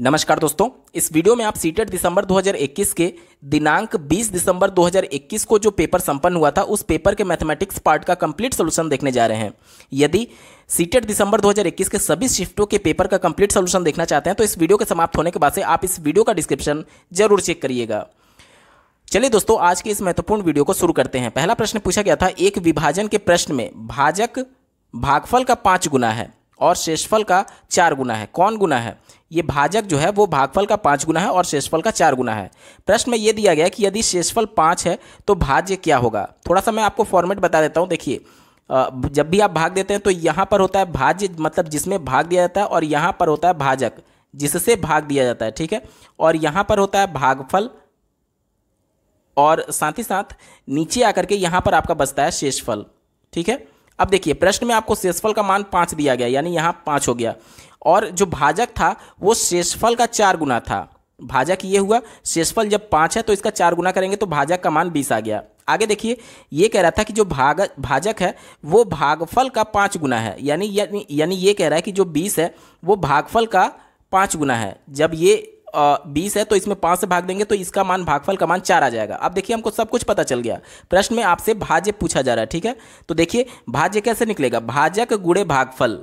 नमस्कार दोस्तों इस वीडियो में आप सीटेट दिसंबर 2021 के दिनांक 20 दिसंबर 2021 को जो पेपर संपन्न हुआ था उस पेपर के मैथमेटिक्स पार्ट का कंप्लीट सोल्यूशन देखने जा रहे हैं यदि सीटेट दिसंबर 2021 के सभी शिफ्टों के पेपर का कंप्लीट सोल्यूशन देखना चाहते हैं तो इस वीडियो के समाप्त होने के बाद से आप इस वीडियो का डिस्क्रिप्शन जरूर चेक करिएगा चलिए दोस्तों आज के इस महत्वपूर्ण वीडियो को शुरू करते हैं पहला प्रश्न पूछा गया था एक विभाजन के प्रश्न में भाजक भागफल का पांच गुना है और शेषफल का चार गुना है कौन गुना है ये भाजक जो है वो भागफल का पाँच गुना है और शेषफल का चार गुना है प्रश्न में ये दिया गया कि यदि शेषफल पाँच है तो भाज्य क्या होगा थोड़ा सा मैं आपको फॉर्मेट बता देता हूँ देखिए जब भी आप भाग देते हैं तो यहाँ पर होता है भाज्य मतलब जिसमें भाग दिया जाता है और यहाँ पर होता है भाजक जिससे भाग दिया जाता है ठीक है और यहाँ पर होता है भागफल और साथ ही साथ नीचे आकर के यहाँ पर आपका बचता है शेषफल ठीक है अब देखिए प्रश्न में आपको शेषफल का मान पाँच दिया गया यानी यहाँ पाँच हो गया और जो भाजक था वो शेषफल का चार गुना था भाजक ये हुआ शेषफल जब पाँच है तो इसका चार गुना करेंगे तो भाजक का मान बीस आ गया आगे देखिए ये कह रहा था कि जो भाग भाजक है वो भागफल का पाँच गुना है यानी यानी ये कह रहा है कि जो बीस है वो भागफल का पाँच गुना है जब ये बीस है तो इसमें पाँच से भाग देंगे तो इसका मान भागफल का मान चार आ जाएगा अब देखिए हमको सब कुछ पता चल गया प्रश्न में आपसे भाज्य पूछा जा रहा है ठीक है तो देखिए भाज्य कैसे निकलेगा भाजक गुड़े भागफल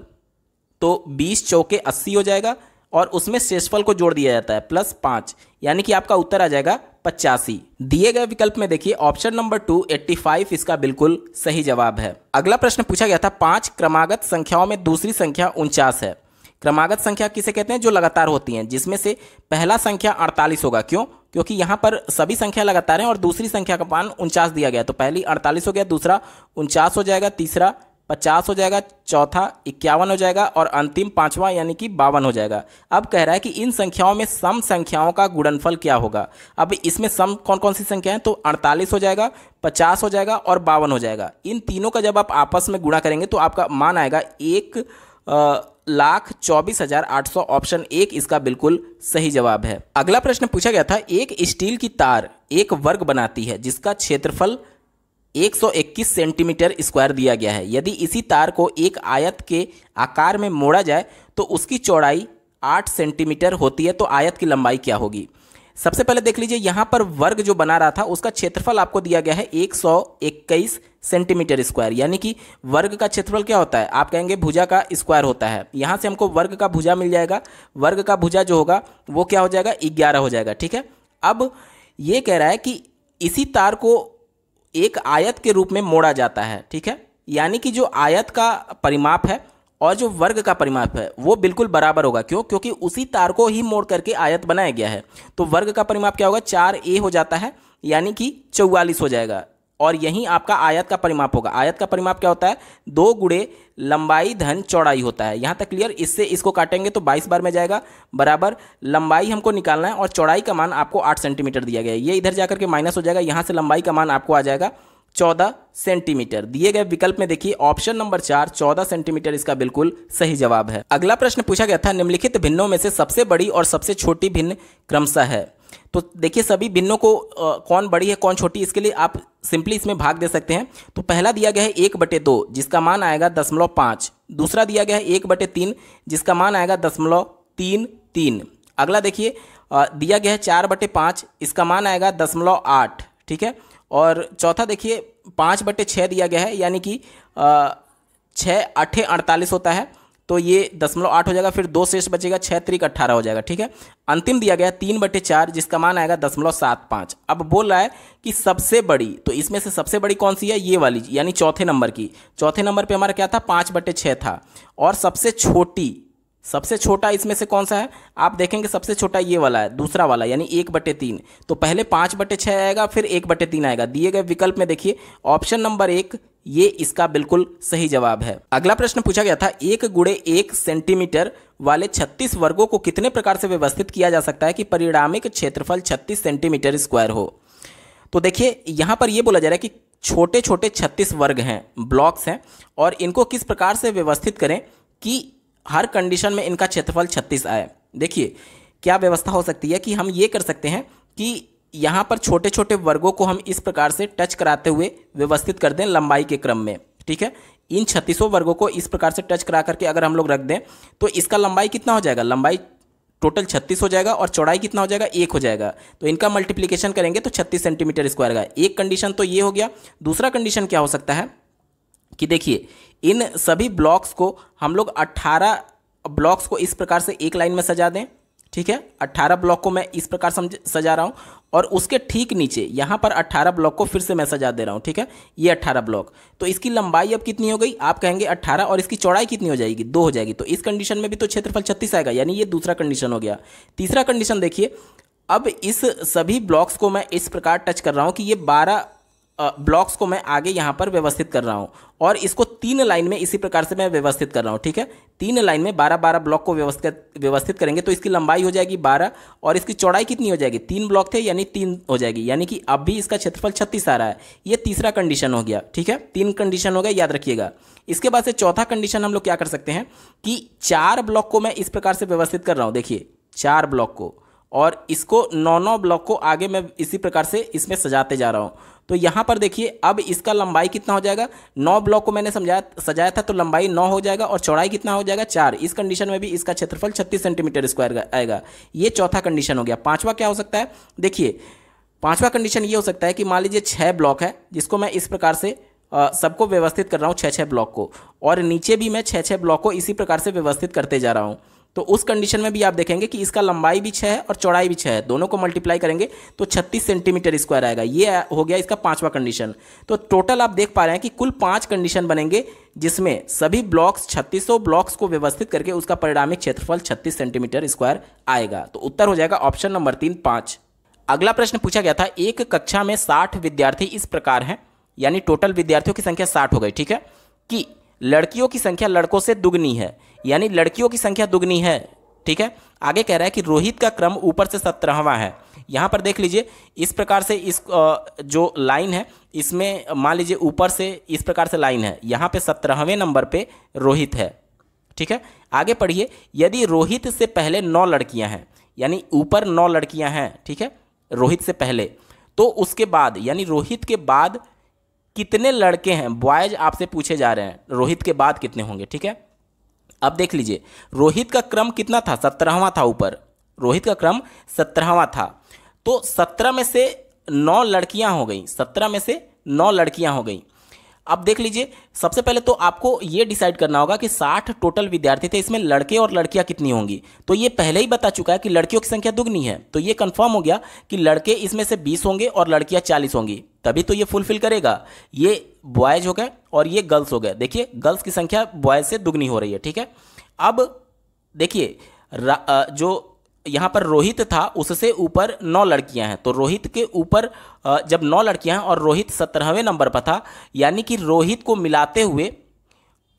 तो बीस चौके अस्सी हो जाएगा और उसमें शेषफल को जोड़ दिया जाता है प्लस पाँच यानी कि आपका उत्तर आ जाएगा पचासी दिए गए विकल्प में देखिए option number two eighty five इसका बिल्कुल सही जवाब है अगला प्रश्न पूछा गया था पांच क्रमागत संख्याओं में दूसरी संख्या उनचास है क्रमागत संख्या किसे कहते हैं जो लगातार होती हैं जिसमें से पहला संख्या 48 होगा क्यों क्योंकि यहाँ पर सभी संख्या लगातार हैं और दूसरी संख्या का मान उनचास दिया गया तो पहली 48 हो गया दूसरा उनचास हो जाएगा तीसरा पचास हो जाएगा चौथा इक्यावन हो जाएगा और अंतिम पांचवा यानी कि बावन हो जाएगा अब कह रहा है कि इन संख्याओं में सम संख्याओं का गुणनफल क्या होगा अब इसमें सम कौन कौन सी संख्या है तो अड़तालीस हो जाएगा पचास हो जाएगा और बावन हो जाएगा इन तीनों का जब आप आपस में गुणा करेंगे तो आपका मान आएगा एक लाख चौबीस हजार आठ सौ ऑप्शन एक इसका बिल्कुल सही जवाब है अगला प्रश्न पूछा गया था एक स्टील की तार एक वर्ग बनाती है जिसका क्षेत्रफल 121 सेंटीमीटर स्क्वायर दिया गया है यदि इसी तार को एक आयत के आकार में मोड़ा जाए तो उसकी चौड़ाई 8 सेंटीमीटर होती है तो आयत की लंबाई क्या होगी सबसे पहले देख लीजिए यहाँ पर वर्ग जो बना रहा था उसका क्षेत्रफल आपको दिया गया है 121 सेंटीमीटर स्क्वायर यानी कि वर्ग का क्षेत्रफल क्या होता है आप कहेंगे भुजा का स्क्वायर होता है यहाँ से हमको वर्ग का भुजा मिल जाएगा वर्ग का भुजा जो होगा वो क्या हो जाएगा ग्यारह हो जाएगा ठीक है अब ये कह रहा है कि इसी तार को एक आयत के रूप में मोड़ा जाता है ठीक है यानी कि जो आयत का परिमाप है और जो वर्ग का परिमाप है वो बिल्कुल बराबर होगा क्यों क्योंकि उसी तार को ही मोड़ करके आयत बनाया गया है तो वर्ग का परिमाप क्या होगा चार ए हो जाता है यानी कि चौवालीस हो जाएगा और यहीं आपका आयत का परिमाप होगा आयत का परिमाप क्या होता है दो गुड़े लंबाई धन चौड़ाई होता है यहाँ तक क्लियर इससे इसको काटेंगे तो 22 बार में जाएगा बराबर लंबाई हमको निकालना है और चौड़ाई का मान आपको 8 सेंटीमीटर दिया गया है ये इधर जाकर के माइनस हो जाएगा यहाँ से लंबाई का मान आपको आ जाएगा चौदह सेंटीमीटर दिए गए विकल्प में देखिए ऑप्शन नंबर चार चौदह सेंटीमीटर इसका बिल्कुल सही जवाब है अगला प्रश्न पूछा गया था निम्नलिखित भिन्नों में से सबसे बड़ी और सबसे छोटी भिन्न क्रमशः है तो देखिए सभी भिन्नों को आ, कौन बड़ी है कौन छोटी इसके लिए आप सिंपली इसमें भाग दे सकते हैं तो पहला दिया गया है एक बटे दो जिसका मान आएगा दशमलव पाँच दूसरा दिया गया है एक बटे तीन जिसका मान आएगा दशमलव तीन तीन अगला देखिए दिया गया है चार बटे पांच इसका मान आएगा दशमलव आठ ठीक है और चौथा देखिए पाँच बटे छः दिया गया है यानी कि छः अठे अड़तालीस होता है तो ये दशमलव आठ हो जाएगा फिर दो शेष बचेगा छः त्रिक अट्ठारह हो जाएगा ठीक है अंतिम दिया गया तीन बटे चार जिसका मान आएगा दशमलव सात पाँच अब बोल रहा है कि सबसे बड़ी तो इसमें से सबसे बड़ी कौन सी है ये वाली यानी चौथे नंबर की चौथे नंबर पे हमारा क्या था पाँच बटे छः था और सबसे छोटी सबसे छोटा इसमें से कौन सा है आप देखेंगे सबसे छोटा ये वाला है दूसरा वाला यानी एक बटे तीन तो पहले पाँच बटे छः आएगा फिर एक बटे तीन आएगा दिए गए विकल्प में देखिए ऑप्शन नंबर एक ये इसका बिल्कुल सही जवाब है अगला प्रश्न पूछा गया था एक गुड़े एक सेंटीमीटर वाले 36 वर्गों को कितने प्रकार से व्यवस्थित किया जा सकता है कि परिणामिक क्षेत्रफल छत्तीस सेंटीमीटर स्क्वायर हो तो देखिए यहाँ पर यह बोला जा रहा है कि छोटे छोटे छत्तीस वर्ग हैं ब्लॉक्स हैं और इनको किस प्रकार से व्यवस्थित करें कि हर कंडीशन में इनका क्षेत्रफल छत्तीस आए देखिए क्या व्यवस्था हो सकती है कि हम ये कर सकते हैं कि यहाँ पर छोटे छोटे वर्गों को हम इस प्रकार से टच कराते हुए व्यवस्थित कर दें लंबाई के क्रम में ठीक है इन छत्तीसों वर्गों को इस प्रकार से टच करा करके अगर हम लोग रख दें तो इसका लंबाई कितना हो जाएगा लंबाई टोटल छत्तीस हो जाएगा और चौड़ाई कितना हो जाएगा एक हो जाएगा तो इनका मल्टीप्लीकेशन करेंगे तो छत्तीस सेंटीमीटर स्क्वायर का एक कंडीशन तो ये हो गया दूसरा कंडीशन क्या हो सकता है कि देखिए इन सभी ब्लॉक्स को हम लोग 18 ब्लॉक्स को इस प्रकार से एक लाइन में सजा दें ठीक है 18 ब्लॉक को मैं इस प्रकार समझ सजा रहा हूँ और उसके ठीक नीचे यहाँ पर 18 ब्लॉक को फिर से मैं सजा दे रहा हूँ ठीक है ये 18 ब्लॉक तो इसकी लंबाई अब कितनी हो गई आप कहेंगे 18 और इसकी चौड़ाई कितनी हो जाएगी दो हो जाएगी तो इस कंडीशन में भी तो क्षेत्रफल छत्तीस आएगा यानी ये दूसरा कंडीशन हो गया तीसरा कंडीशन देखिए अब इस सभी ब्लॉक्स को मैं इस प्रकार टच कर रहा हूँ कि ये बारह ब्लॉक्स को मैं आगे यहाँ पर व्यवस्थित कर रहा हूँ और इसको तीन लाइन में इसी प्रकार से मैं व्यवस्थित कर रहा हूँ ठीक है तीन लाइन में बारह बारह ब्लॉक को व्यवस्थित व्यवस्थित करेंगे तो इसकी लंबाई हो जाएगी बारह और इसकी चौड़ाई कितनी हो जाएगी तीन ब्लॉक थे यानी तीन हो जाएगी यानी कि अब भी इसका क्षेत्रफल छत्तीस आ रहा है ये तीसरा कंडीशन हो गया ठीक है तीन कंडीशन हो गया याद रखिएगा इसके बाद से चौथा कंडीशन हम लोग क्या कर सकते हैं कि चार ब्लॉक को मैं इस प्रकार से व्यवस्थित कर रहा हूँ देखिए चार ब्लॉक को और इसको नौ नौ ब्लॉक को आगे मैं इसी प्रकार से इसमें सजाते जा रहा हूँ तो यहाँ पर देखिए अब इसका लंबाई कितना हो जाएगा नौ ब्लॉक को मैंने समझाया सजाया था तो लंबाई नौ हो जाएगा और चौड़ाई कितना हो जाएगा चार इस कंडीशन में भी इसका क्षेत्रफल छत्तीस सेंटीमीटर स्क्वायर आएगा ये चौथा कंडीशन हो गया पाँचवा क्या हो सकता है देखिए पाँचवा कंडीशन ये हो सकता है कि मान लीजिए छः ब्लॉक है जिसको मैं इस प्रकार से सबको व्यवस्थित कर रहा हूँ छः छः ब्लॉक को और नीचे भी मैं छः छः ब्लॉक को इसी प्रकार से व्यवस्थित करते जा रहा हूँ तो उस कंडीशन में भी आप देखेंगे कि इसका लंबाई भी छः है और चौड़ाई भी छः है दोनों को मल्टीप्लाई करेंगे तो 36 सेंटीमीटर स्क्वायर आएगा ये हो गया इसका पांचवा कंडीशन तो टोटल आप देख पा रहे हैं कि कुल पांच कंडीशन बनेंगे जिसमें सभी ब्लॉक्स 3600 ब्लॉक्स को व्यवस्थित करके उसका परिणामिक क्षेत्रफल छत्तीस सेंटीमीटर स्क्वायर आएगा तो उत्तर हो जाएगा ऑप्शन नंबर तीन पाँच अगला प्रश्न पूछा गया था एक कक्षा में साठ विद्यार्थी इस प्रकार हैं यानी टोटल विद्यार्थियों की संख्या साठ हो गई ठीक है कि लड़कियों की संख्या लड़कों से दुगनी है यानी लड़कियों की संख्या दुगनी है ठीक है आगे कह रहा है कि रोहित का क्रम ऊपर से सत्रहवा है यहाँ पर देख लीजिए इस प्रकार से इस जो लाइन है इसमें मान लीजिए ऊपर से इस प्रकार से लाइन है यहाँ पे सत्रहवें नंबर पे रोहित है ठीक है आगे पढ़िए यदि रोहित से पहले नौ लड़कियाँ हैं यानी ऊपर नौ लड़कियाँ हैं ठीक है रोहित से पहले तो उसके बाद यानी रोहित के बाद कितने लड़के हैं बॉयज आपसे पूछे जा रहे हैं रोहित के बाद कितने होंगे ठीक है अब देख लीजिए रोहित का क्रम कितना था सत्रहवा था ऊपर रोहित का क्रम सत्रहवा था तो सत्रह में से नौ लड़कियां हो गई सत्रह में से नौ लड़कियां हो गई अब देख लीजिए सबसे पहले तो आपको ये डिसाइड करना होगा कि 60 टोटल विद्यार्थी थे इसमें लड़के और लड़कियां कितनी होंगी तो ये पहले ही बता चुका है कि लड़कियों की संख्या दुगनी है तो ये कंफर्म हो गया कि लड़के इसमें से 20 होंगे और लड़कियां चालीस होंगी तभी तो ये फुलफिल करेगा ये बॉयज हो गए और ये गर्ल्स हो गए देखिए गर्ल्स की संख्या बॉयज से दुगनी हो रही है ठीक है अब देखिए जो यहाँ पर रोहित था उससे ऊपर नौ लड़कियां हैं तो रोहित के ऊपर जब नौ लड़कियां हैं और रोहित सत्रहवें नंबर पर था यानी कि रोहित को मिलाते हुए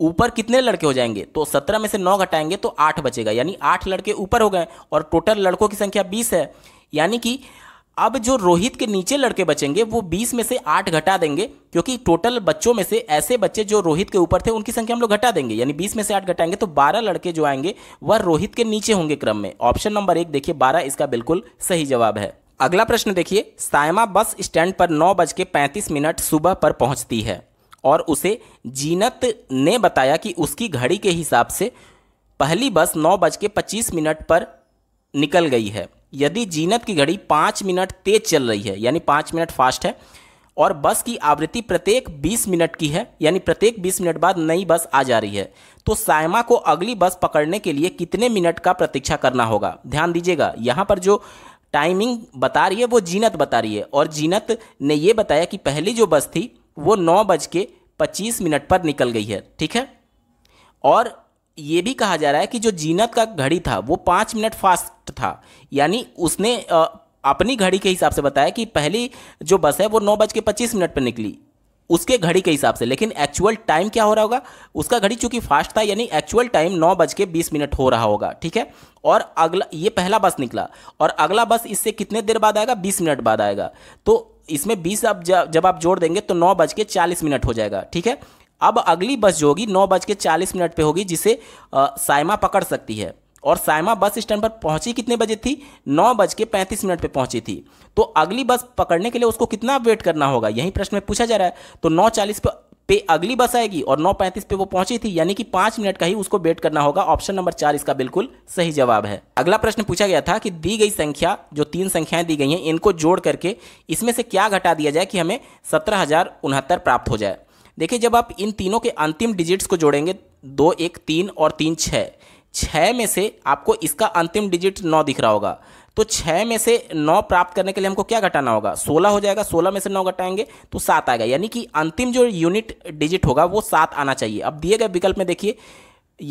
ऊपर कितने लड़के हो जाएंगे तो सत्रह में से नौ घटाएंगे तो आठ बचेगा यानी आठ लड़के ऊपर हो गए और टोटल लड़कों की संख्या बीस है यानी कि अब जो रोहित के नीचे लड़के बचेंगे वो 20 में से 8 घटा देंगे क्योंकि टोटल बच्चों में से ऐसे बच्चे जो रोहित के ऊपर थे उनकी संख्या हम लोग घटा देंगे यानी 20 में से 8 घटाएंगे तो 12 लड़के जो आएंगे वह रोहित के नीचे होंगे क्रम में ऑप्शन नंबर एक देखिए 12 इसका बिल्कुल सही जवाब है अगला प्रश्न देखिए सायमा बस स्टैंड पर नौ बज के पैंतीस मिनट सुबह पर पहुंचती है और उसे जीनत ने बताया कि उसकी घड़ी के हिसाब से पहली बस नौ बज के पच्चीस मिनट पर निकल गई है यदि जीनत की घड़ी पाँच मिनट तेज चल रही है यानी पाँच मिनट फास्ट है और बस की आवृत्ति प्रत्येक 20 मिनट की है यानी प्रत्येक 20 मिनट बाद नई बस आ जा रही है तो सायमा को अगली बस पकड़ने के लिए कितने मिनट का प्रतीक्षा करना होगा ध्यान दीजिएगा यहाँ पर जो टाइमिंग बता रही है वो जीनत बता रही है और जीनत ने ये बताया कि पहली जो बस थी वो नौ बज के पच्चीस मिनट पर निकल गई है ठीक है और ये भी कहा जा रहा है कि जो जीनत का घड़ी था वो पाँच मिनट फास्ट था यानी उसने अपनी घड़ी के हिसाब से बताया कि पहली जो बस है वो नौ बज के पच्चीस मिनट पर निकली उसके घड़ी के हिसाब से लेकिन एक्चुअल टाइम क्या हो रहा होगा उसका घड़ी चूंकि फास्ट था यानी एक्चुअल टाइम नौ बज के बीस मिनट हो रहा होगा ठीक है और अगला ये पहला बस निकला और अगला बस इससे कितने देर बाद आएगा बीस मिनट बाद आएगा तो इसमें बीस आप जब आप जोड़ देंगे तो नौ बज के चालीस मिनट हो जाएगा ठीक है अब अगली बस जो होगी नौ बज के चालीस मिनट पर होगी जिसे साइमा पकड़ सकती है और साइमा बस स्टैंड पर पहुंची कितने बजे थी नौ बज के पैंतीस मिनट पर पहुंची थी तो अगली बस पकड़ने के लिए उसको कितना वेट करना होगा यही प्रश्न में पूछा जा रहा है तो नौ चालीस पर पे अगली बस आएगी और नौ पैंतीस पे वो पहुंची थी यानी कि पाँच मिनट का ही उसको वेट करना होगा ऑप्शन नंबर चार इसका बिल्कुल सही जवाब है अगला प्रश्न पूछा गया था कि दी गई संख्या जो तीन संख्याएं दी गई हैं इनको जोड़ करके इसमें से क्या घटा दिया जाए कि हमें सत्रह प्राप्त हो जाए देखिए जब आप इन तीनों के अंतिम डिजिट्स को जोड़ेंगे दो एक तीन और तीन छः छः में से आपको इसका अंतिम डिजिट नौ दिख रहा होगा तो छः में से नौ प्राप्त करने के लिए हमको क्या घटाना होगा सोलह हो जाएगा सोलह में से नौ घटाएंगे तो सात आएगा यानी कि अंतिम जो यूनिट डिजिट होगा वो सात आना चाहिए अब दिए गए विकल्प में देखिए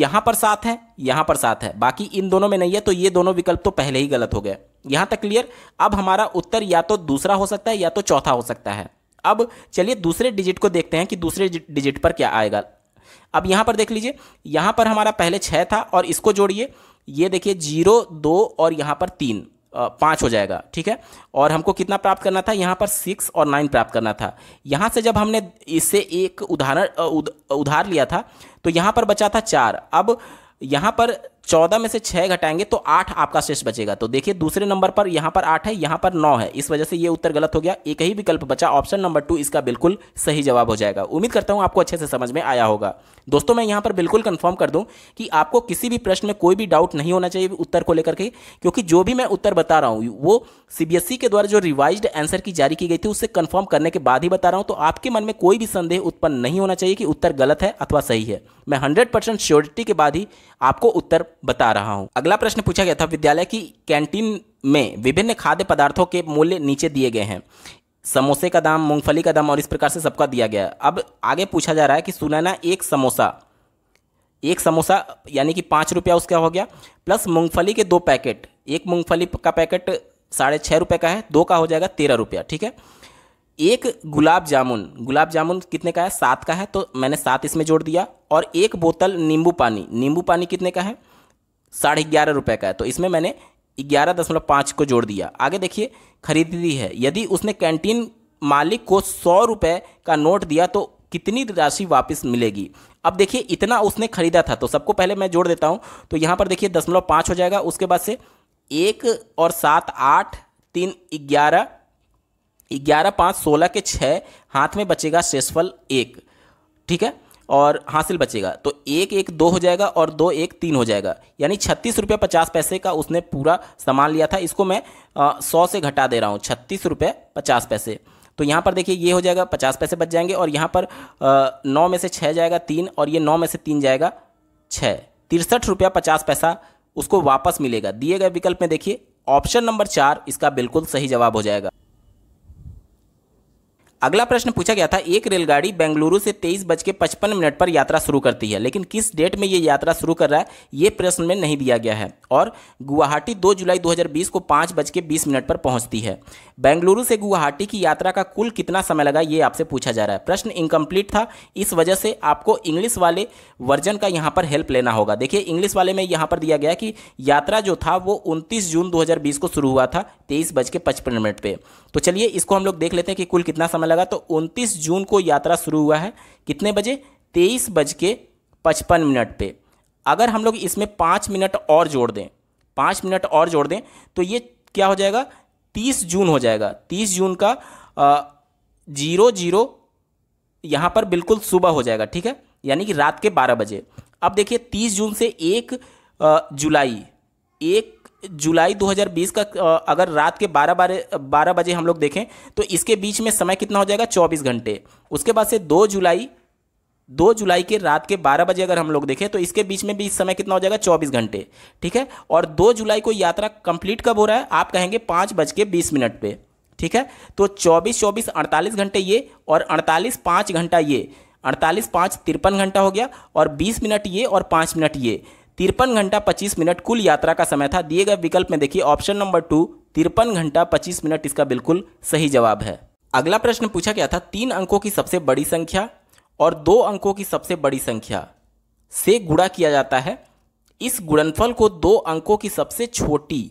यहाँ पर सात है यहाँ पर सात है बाकी इन दोनों में नहीं है तो ये दोनों विकल्प तो पहले ही गलत हो गए यहाँ तक क्लियर अब हमारा उत्तर या तो दूसरा हो सकता है या तो चौथा हो सकता है अब चलिए दूसरे डिजिट को देखते हैं कि दूसरे डिजिट पर क्या आएगा अब यहाँ पर देख लीजिए यहाँ पर हमारा पहले छः था और इसको जोड़िए ये देखिए जीरो दो और यहाँ पर तीन पाँच हो जाएगा ठीक है और हमको कितना प्राप्त करना था यहाँ पर सिक्स और नाइन प्राप्त करना था यहाँ से जब हमने इससे एक उदाहरण उधार लिया था तो यहाँ पर बचा था चार अब यहाँ पर चौदह में से छह घटाएंगे तो आठ आपका शेष बचेगा तो देखिए दूसरे नंबर पर यहां पर आठ है यहां पर नौ है इस वजह से ये उत्तर गलत हो गया एक ही विकल्प बचा ऑप्शन नंबर टू इसका बिल्कुल सही जवाब हो जाएगा उम्मीद करता हूं आपको अच्छे से समझ में आया होगा दोस्तों मैं यहां पर बिल्कुल कन्फर्म कर दूं कि आपको किसी भी प्रश्न में कोई भी डाउट नहीं होना चाहिए उत्तर को लेकर के क्योंकि जो भी मैं उत्तर बता रहा हूं वो सीबीएसई e के द्वारा जो रिवाइज आंसर की जारी की गई थी उससे कन्फर्म करने के बाद ही बता रहा हूं तो आपके मन में कोई भी संदेह उत्पन्न नहीं होना चाहिए कि उत्तर गलत है अथवा सही है मैं हंड्रेड परसेंट श्योरिटी के बाद ही आपको उत्तर बता रहा हूँ अगला प्रश्न पूछा गया था विद्यालय की कैंटीन में विभिन्न खाद्य पदार्थों के मूल्य नीचे दिए गए हैं समोसे का दाम मूंगफली का दाम और इस प्रकार से सबका दिया गया है अब आगे पूछा जा रहा है कि सुनैना एक समोसा एक समोसा यानी कि पाँच रुपया उसका हो गया प्लस मूंगफली के दो पैकेट एक मूंगफली का पैकेट साढ़े छः रुपये का है दो का हो जाएगा तेरह रुपया ठीक है एक गुलाब जामुन गुलाब जामुन कितने का है सात का है तो मैंने सात इसमें जोड़ दिया और एक बोतल नींबू पानी नींबू पानी कितने का है साढ़े ग्यारह रुपये का है तो इसमें मैंने ग्यारह दशमलव पाँच को जोड़ दिया आगे देखिए खरीदी है यदि उसने कैंटीन मालिक को सौ रुपये का नोट दिया तो कितनी राशि वापस मिलेगी अब देखिए इतना उसने खरीदा था तो सबको पहले मैं जोड़ देता हूँ तो यहाँ पर देखिए दशमलव पाँच हो जाएगा उसके बाद से एक और सात आठ तीन ग्यारह ग्यारह पाँच सोलह के छः हाथ में बचेगा शेषफल एक ठीक है और हासिल बचेगा तो एक एक दो हो जाएगा और दो एक तीन हो जाएगा यानी छत्तीस रुपये पचास पैसे का उसने पूरा सामान लिया था इसको मैं सौ से घटा दे रहा हूँ छत्तीस रुपये पचास पैसे तो यहाँ पर देखिए ये हो जाएगा पचास पैसे बच जाएंगे और यहाँ पर नौ में से छः जाएगा तीन और ये नौ में से तीन जाएगा छः तिरसठ रुपया पचास पैसा उसको वापस मिलेगा दिए गए विकल्प में देखिए ऑप्शन नंबर चार इसका बिल्कुल सही जवाब हो जाएगा अगला प्रश्न पूछा गया था एक रेलगाड़ी बेंगलुरु से तेईस बज के पचपन मिनट पर यात्रा शुरू करती है लेकिन किस डेट में ये यात्रा शुरू कर रहा है ये प्रश्न में नहीं दिया गया है और गुवाहाटी 2 जुलाई 2020 को पाँच बज के बीस मिनट पर पहुंचती है बेंगलुरु से गुवाहाटी की यात्रा का कुल कितना समय लगा ये आपसे पूछा जा रहा है प्रश्न इनकम्प्लीट था इस वजह से आपको इंग्लिश वाले वर्जन का यहाँ पर हेल्प लेना होगा देखिए इंग्लिश वाले में यहाँ पर दिया गया कि यात्रा जो था वो उनतीस जून दो को शुरू हुआ था तेईस बज के पचपन मिनट पर तो चलिए इसको हम लोग देख लेते हैं कि कुल कितना समय लगा तो 29 जून को यात्रा शुरू हुआ है कितने बजे तेईस बज के पचपन मिनट पे अगर हम लोग इसमें पाँच मिनट और जोड़ दें पाँच मिनट और जोड़ दें तो ये क्या हो जाएगा तीस जून हो जाएगा तीस जून का आ, जीरो जीरो यहाँ पर बिल्कुल सुबह हो जाएगा ठीक है यानी कि रात के बारह बजे अब देखिए तीस जून से एक जुलाई एक जुलाई 2020 का अगर रात के बारह बारह बारह बजे हम लोग देखें तो इसके बीच में समय कितना हो जाएगा चौबीस घंटे उसके बाद से दो जुलाई दो जुलाई के रात के बारह बजे अगर हम लोग देखें तो इसके बीच में भी इस समय कितना हो जाएगा चौबीस घंटे ठीक है और दो जुलाई को यात्रा कंप्लीट कब हो रहा है आप कहेंगे पाँच बज के बीस मिनट पर ठीक है तो चौबीस चौबीस अड़तालीस घंटे ये और अड़तालीस पाँच घंटा ये अड़तालीस पाँच तिरपन घंटा हो गया और बीस मिनट ये और पाँच मिनट ये तिरपन घंटा पच्चीस मिनट कुल यात्रा का समय था दिए गए विकल्प में देखिए ऑप्शन नंबर टू तिरपन घंटा पच्चीस मिनट इसका बिल्कुल सही जवाब है अगला प्रश्न पूछा गया था तीन अंकों की सबसे बड़ी संख्या और दो अंकों की सबसे बड़ी संख्या से गुणा किया जाता है इस गुणनफल को दो अंकों की सबसे छोटी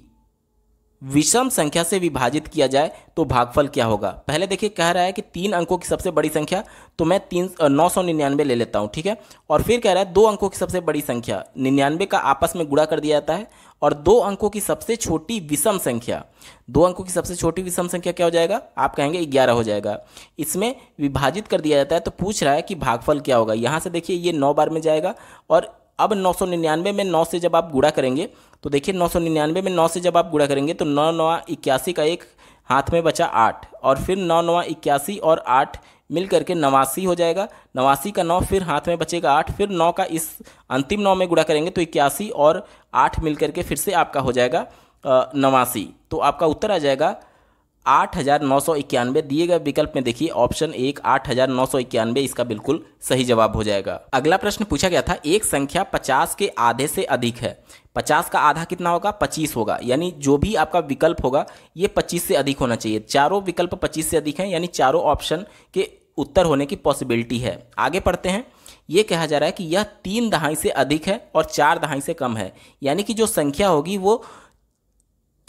विषम संख्या से विभाजित किया जाए तो भागफल क्या होगा पहले देखिए कह रहा है कि तीन अंकों की सबसे बड़ी संख्या तो मैं तीन नौ सौ निन्यानवे ले लेता हूँ ठीक है और फिर कह रहा है दो अंकों की सबसे बड़ी संख्या निन्यानवे का आपस में गुड़ा कर दिया जाता है और दो अंकों की सबसे छोटी विषम संख्या दो अंकों की सबसे छोटी विषम संख्या क्या हो जाएगा आप कहेंगे ग्यारह हो जाएगा इसमें विभाजित कर दिया जाता है तो पूछ रहा है कि भागफल क्या होगा यहाँ से देखिए ये नौ बार में जाएगा और अब 999 में 9 से जब आप गुड़ा करेंगे तो देखिए 999 में 9 से जब आप गुड़ा करेंगे तो नौ नवा इक्यासी का एक हाथ में बचा आठ और फिर नौ नवा इक्यासी और आठ मिल करके नवासी हो जाएगा नवासी का नौ फिर हाथ में बचेगा आठ फिर नौ का इस अंतिम नौ में गुड़ा करेंगे तो इक्यासी और आठ मिल करके फिर से आपका हो जाएगा नवासी तो आपका उत्तर आ जाएगा आठ हज़ार नौ सौ इक्यानवे दिए गए विकल्प में देखिए ऑप्शन एक आठ हज़ार नौ सौ इक्यानवे इसका बिल्कुल सही जवाब हो जाएगा अगला प्रश्न पूछा गया था एक संख्या पचास के आधे से अधिक है पचास का आधा कितना होगा पच्चीस होगा यानी जो भी आपका विकल्प होगा ये पच्चीस से अधिक होना चाहिए चारों विकल्प पच्चीस से अधिक हैं यानी चारों ऑप्शन के उत्तर होने की पॉसिबिलिटी है आगे पढ़ते हैं ये कहा जा रहा है कि यह तीन दहाई से अधिक है और चार दहाई से कम है यानी कि जो संख्या होगी वो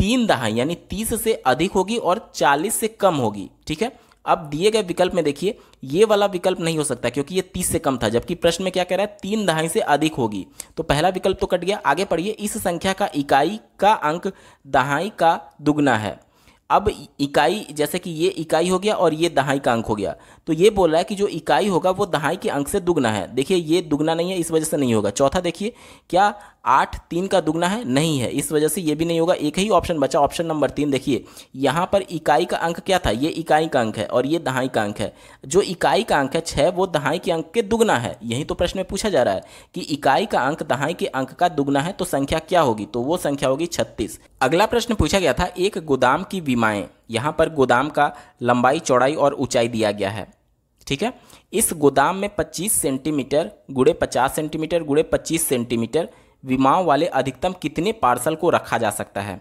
तीन दहाई यानी तीस से अधिक होगी और चालीस से कम होगी ठीक है अब दिए गए विकल्प में देखिए ये वाला विकल्प नहीं हो सकता क्योंकि ये तीस से कम था जबकि प्रश्न में क्या कह रहा है तीन दहाई से अधिक होगी तो पहला विकल्प तो कट गया आगे पढ़िए इस संख्या का इकाई का अंक दहाई का दुगना है अब इकाई जैसे कि ये इकाई हो गया और ये दहाई का अंक हो गया तो ये बोल रहा है कि जो इकाई होगा वो दहाई के अंक से दुगना है देखिए ये दुगना नहीं है इस वजह से नहीं होगा चौथा देखिए क्या आठ तीन का दुगना है नहीं है इस वजह से ये भी नहीं होगा एक ही ऑप्शन बचा ऑप्शन नंबर तीन देखिए यहाँ पर इकाई का अंक क्या था ये इकाई का अंक है और ये दहाई का अंक है जो इकाई का अंक है छः वो दहाई के अंक के दुगना है यही तो प्रश्न में पूछा जा रहा है कि इकाई का अंक दहाई के अंक का दुगना है तो संख्या क्या होगी तो वो संख्या होगी छत्तीस अगला प्रश्न पूछा गया था एक गोदाम की बीमाएँ यहाँ पर गोदाम का लंबाई चौड़ाई और ऊंचाई दिया गया है ठीक है इस गोदाम में 25 सेंटीमीटर गुड़े 50 सेंटीमीटर गुड़े 25 सेंटीमीटर विमाओं वाले अधिकतम कितने पार्सल को रखा जा सकता है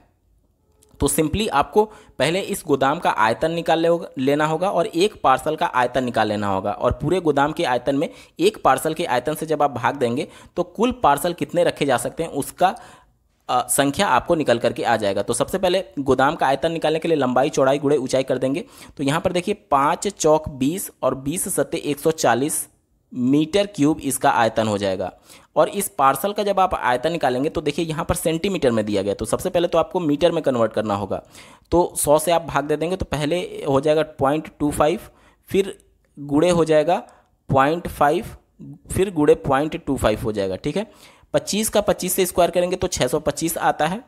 तो सिंपली आपको पहले इस गोदाम का आयतन निकाल लेना होगा और एक पार्सल का आयतन निकाल लेना होगा और पूरे गोदाम के आयतन में एक पार्सल के आयतन से जब आप भाग देंगे तो कुल पार्सल कितने रखे जा सकते हैं उसका संख्या आपको निकल करके आ जाएगा तो सबसे पहले गोदाम का आयतन निकालने के लिए लंबाई चौड़ाई गुड़े ऊंचाई कर देंगे तो यहाँ पर देखिए पाँच चौक बीस और बीस सत्ते एक मीटर क्यूब इसका आयतन हो जाएगा और इस पार्सल का जब आप आयतन निकालेंगे तो देखिए यहाँ पर सेंटीमीटर में दिया गया तो सबसे पहले तो आपको मीटर में कन्वर्ट करना होगा तो सौ से आप भाग दे देंगे तो पहले हो जाएगा पॉइंट टू फाइव फिर गुड़े हो जाएगा पॉइंट फाइव फिर गुड़े पॉइंट टू फाइव हो जाएगा ठीक है पच्चीस का पच्चीस से स्क्वायर करेंगे तो छः सौ पच्चीस आता है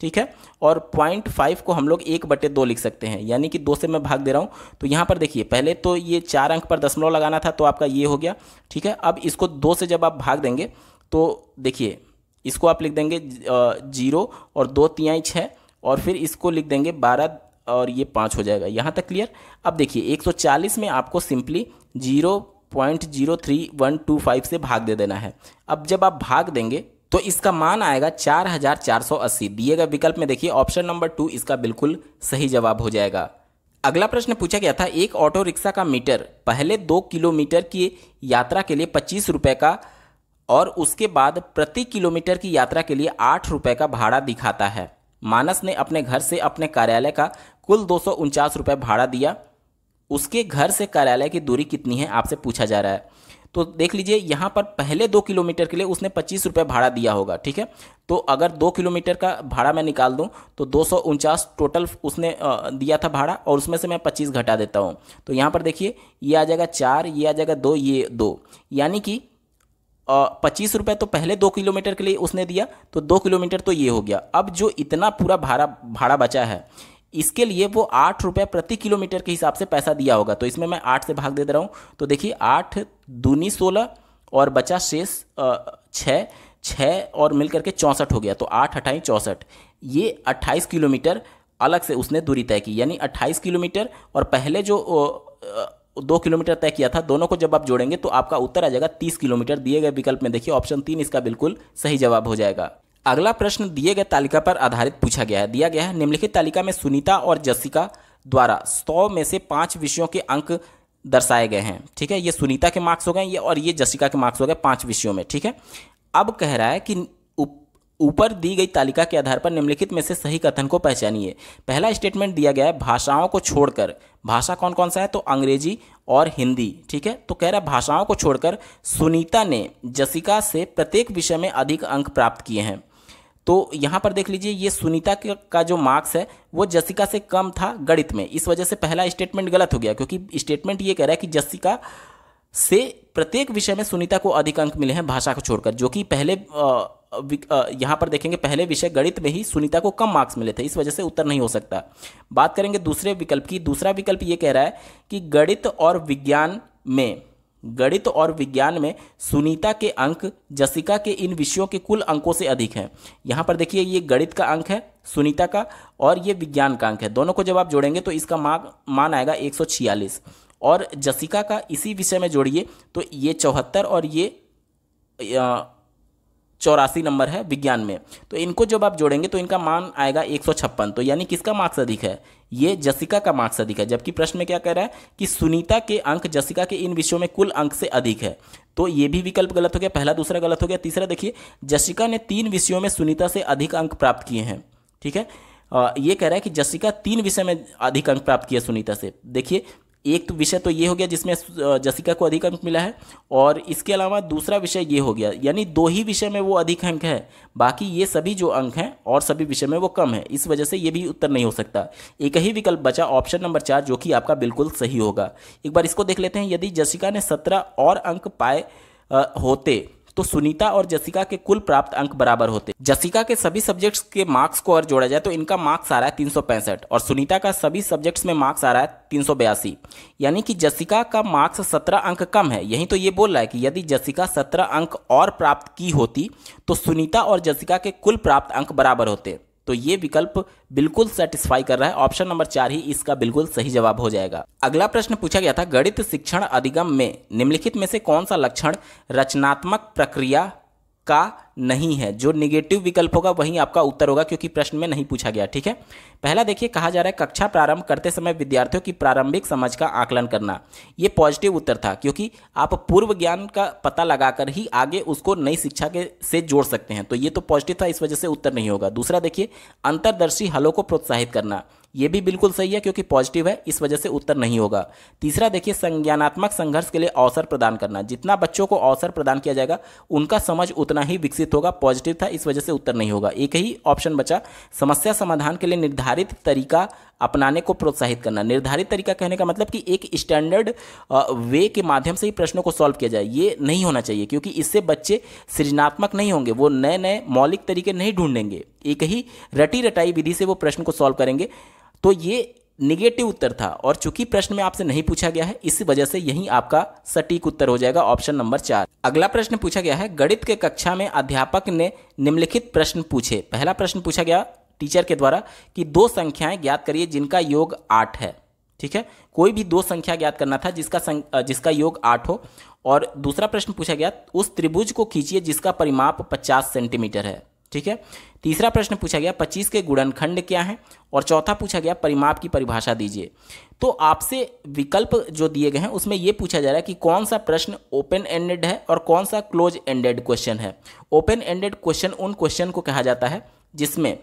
ठीक है और पॉइंट फाइव को हम लोग एक बटे दो लिख सकते हैं यानी कि दो से मैं भाग दे रहा हूँ तो यहाँ पर देखिए पहले तो ये चार अंक पर दशमलव लगाना था तो आपका ये हो गया ठीक है अब इसको दो से जब आप भाग देंगे तो देखिए इसको आप लिख देंगे जीरो और दो तियाई छः और फिर इसको लिख देंगे बारह और ये पाँच हो जाएगा यहाँ तक क्लियर अब देखिए चालीस में आपको simply zero point zero three one two five से भाग दे देना है अब जब आप भाग देंगे तो इसका मान आएगा चार हजार चार सौ अस्सी दिए गए विकल्प में देखिए ऑप्शन नंबर टू इसका बिल्कुल सही जवाब हो जाएगा अगला प्रश्न पूछा गया था एक ऑटो रिक्शा का मीटर पहले दो किलोमीटर की यात्रा के लिए पच्चीस रुपये का और उसके बाद प्रति किलोमीटर की यात्रा के लिए आठ रुपये का भाड़ा दिखाता है मानस ने अपने घर से अपने कार्यालय का कुल दो रुपए भाड़ा दिया उसके घर से कार्यालय की दूरी कितनी है आपसे पूछा जा रहा है तो देख लीजिए यहाँ पर पहले दो किलोमीटर के लिए उसने पच्चीस रुपये भाड़ा दिया होगा ठीक है तो अगर दो किलोमीटर का भाड़ा मैं निकाल दूँ तो दो टोटल उसने दिया था भाड़ा और उसमें से मैं पच्चीस घटा देता हूँ तो यहाँ पर देखिए ये आ जाएगा चार ये आ जाएगा दो ये दो यानी कि पच्चीस रुपये तो पहले दो किलोमीटर के लिए उसने दिया तो दो किलोमीटर तो ये हो गया अब जो इतना पूरा भाड़ा भाड़ा बचा है इसके लिए वो आठ रुपये प्रति किलोमीटर के हिसाब से पैसा दिया होगा तो इसमें मैं आठ से भाग दे दे रहा हूँ तो देखिए आठ दूनी सोलह और बचा शेष छः छः और मिल करके चौंसठ हो गया तो आठ अट्ठाईस चौंसठ ये अट्ठाईस किलोमीटर अलग से उसने दूरी तय की यानी अट्ठाईस किलोमीटर और पहले जो दो किलोमीटर तय किया था दोनों को जब आप जोड़ेंगे तो आपका उत्तर आ जाएगा तीस किलोमीटर दिए गए विकल्प में देखिए ऑप्शन तीन इसका बिल्कुल सही जवाब हो जाएगा अगला प्रश्न दिए गए तालिका पर आधारित पूछा गया है दिया गया है निम्नलिखित तालिका में सुनीता और जसिका द्वारा सौ में से पाँच विषयों के अंक दर्शाए गए हैं ठीक है ये सुनीता के मार्क्स हो गए ये और ये जसिका के मार्क्स हो गए पाँच विषयों में ठीक है अब कह रहा है कि ऊपर दी गई तालिका के आधार पर निम्नलिखित में से सही कथन को पहचानिए पहला स्टेटमेंट दिया गया है भाषाओं को छोड़कर भाषा कौन कौन सा है तो अंग्रेजी और हिंदी ठीक है तो कह रहा है भाषाओं को छोड़कर सुनीता ने जसिका से प्रत्येक विषय में अधिक अंक प्राप्त किए हैं तो यहाँ पर देख लीजिए ये सुनीता का जो मार्क्स है वो जसिका से कम था गणित में इस वजह से पहला स्टेटमेंट गलत हो गया क्योंकि स्टेटमेंट ये कह रहा है कि जसिका से प्रत्येक विषय में सुनीता को अधिक अंक मिले हैं भाषा को छोड़कर जो कि पहले यहाँ पर देखेंगे पहले विषय गणित में ही सुनीता को कम मार्क्स मिले थे इस वजह से उत्तर नहीं हो सकता बात करेंगे दूसरे विकल्प की दूसरा विकल्प ये कह रहा है कि गणित और विज्ञान में गणित और विज्ञान में सुनीता के अंक जसिका के इन विषयों के कुल अंकों से अधिक हैं यहाँ पर देखिए ये गणित का अंक है सुनीता का और ये विज्ञान का अंक है दोनों को जब आप जोड़ेंगे तो इसका मान मान आएगा एक और जसिका का इसी विषय में जोड़िए तो ये चौहत्तर और ये चौरासी नंबर है विज्ञान में तो इनको जब आप जोड़ेंगे तो इनका मान आएगा एक तो यानी किसका मार्क्स अधिक है ये जसिका का मार्क्स अधिक है जबकि प्रश्न में क्या कह रहा है कि सुनीता के अंक जसिका के इन विषयों में कुल अंक से अधिक है तो ये भी विकल्प गलत हो गया पहला दूसरा गलत हो गया तीसरा देखिए जसिका ने तीन विषयों में सुनीता से अधिक अंक प्राप्त किए हैं ठीक है आ, ये कह रहा है कि जसिका तीन विषय में अधिक अंक प्राप्त किया सुनीता से देखिए एक विषय तो ये हो गया जिसमें जसिका को अधिक अंक मिला है और इसके अलावा दूसरा विषय ये हो गया यानी दो ही विषय में वो अधिक अंक है बाकी ये सभी जो अंक हैं और सभी विषय में वो कम है इस वजह से ये भी उत्तर नहीं हो सकता एक ही विकल्प बचा ऑप्शन नंबर चार जो कि आपका बिल्कुल सही होगा एक बार इसको देख लेते हैं यदि जसिका ने सत्रह और अंक पाए होते तो सुनीता और जसिका के कुल प्राप्त अंक बराबर होते जसिका के सभी सब्जेक्ट्स के मार्क्स को अगर जोड़ा जाए तो इनका मार्क्स आ रहा है तीन और सुनीता का सभी सब्जेक्ट्स में मार्क्स आ रहा है तीन यानी कि जसिका का मार्क्स सत्रह अंक कम है यही तो ये बोल रहा है कि यदि जसिका सत्रह अंक और प्राप्त की होती तो सुनीता और जसिका के कुल प्राप्त अंक बराबर होते तो ये विकल्प बिल्कुल सेटिस्फाई कर रहा है ऑप्शन नंबर चार ही इसका बिल्कुल सही जवाब हो जाएगा अगला प्रश्न पूछा गया था गणित शिक्षण अधिगम में निम्नलिखित में से कौन सा लक्षण रचनात्मक प्रक्रिया का नहीं है जो निगेटिव विकल्प होगा वही आपका उत्तर होगा क्योंकि प्रश्न में नहीं पूछा गया ठीक है पहला देखिए कहा जा रहा है कक्षा प्रारंभ करते समय विद्यार्थियों की प्रारंभिक समझ का आकलन करना ये पॉजिटिव उत्तर था क्योंकि आप पूर्व ज्ञान का पता लगाकर ही आगे उसको नई शिक्षा के से जोड़ सकते हैं तो ये तो पॉजिटिव था इस वजह से उत्तर नहीं होगा दूसरा देखिए अंतरदर्शी हलों को प्रोत्साहित करना ये भी बिल्कुल सही है क्योंकि पॉजिटिव है इस वजह से उत्तर नहीं होगा तीसरा देखिए संज्ञानात्मक संघर्ष के लिए अवसर प्रदान करना जितना बच्चों को अवसर प्रदान किया जाएगा उनका समझ उतना ही विकसित होगा पॉजिटिव था इस वजह से उत्तर नहीं होगा एक ही ऑप्शन बचा समस्या समाधान के लिए निर्धारित तरीका अपनाने को प्रोत्साहित करना निर्धारित तरीका कहने का मतलब कि एक स्टैंडर्ड वे के माध्यम से ही प्रश्नों को सॉल्व किया जाए ये नहीं होना चाहिए क्योंकि इससे बच्चे सृजनात्मक नहीं होंगे वो नए नए मौलिक तरीके नहीं ढूंढेंगे एक ही रटी रटाई विधि से वो प्रश्न को सॉल्व करेंगे तो ये निगेटिव उत्तर था और चूंकि प्रश्न में आपसे नहीं पूछा गया है इस वजह से यही आपका सटीक उत्तर हो जाएगा ऑप्शन नंबर चार अगला प्रश्न पूछा गया है गणित के कक्षा में अध्यापक ने निम्नलिखित प्रश्न पूछे पहला प्रश्न पूछा गया टीचर के द्वारा कि दो संख्याएं ज्ञात करिए जिनका योग आठ है ठीक है कोई भी दो संख्या ज्ञात करना था जिसका संग, जिसका योग आठ हो और दूसरा प्रश्न पूछा गया उस त्रिभुज को खींचिए जिसका परिमाप पचास सेंटीमीटर है ठीक है तीसरा प्रश्न पूछा गया पच्चीस के गुणनखंड क्या है और चौथा पूछा गया परिमाप की परिभाषा दीजिए तो आपसे विकल्प जो दिए गए हैं उसमें ये पूछा जा रहा है कि कौन सा प्रश्न ओपन एंडेड है और कौन सा क्लोज एंडेड क्वेश्चन है ओपन एंडेड क्वेश्चन उन क्वेश्चन को कहा जाता है जिसमें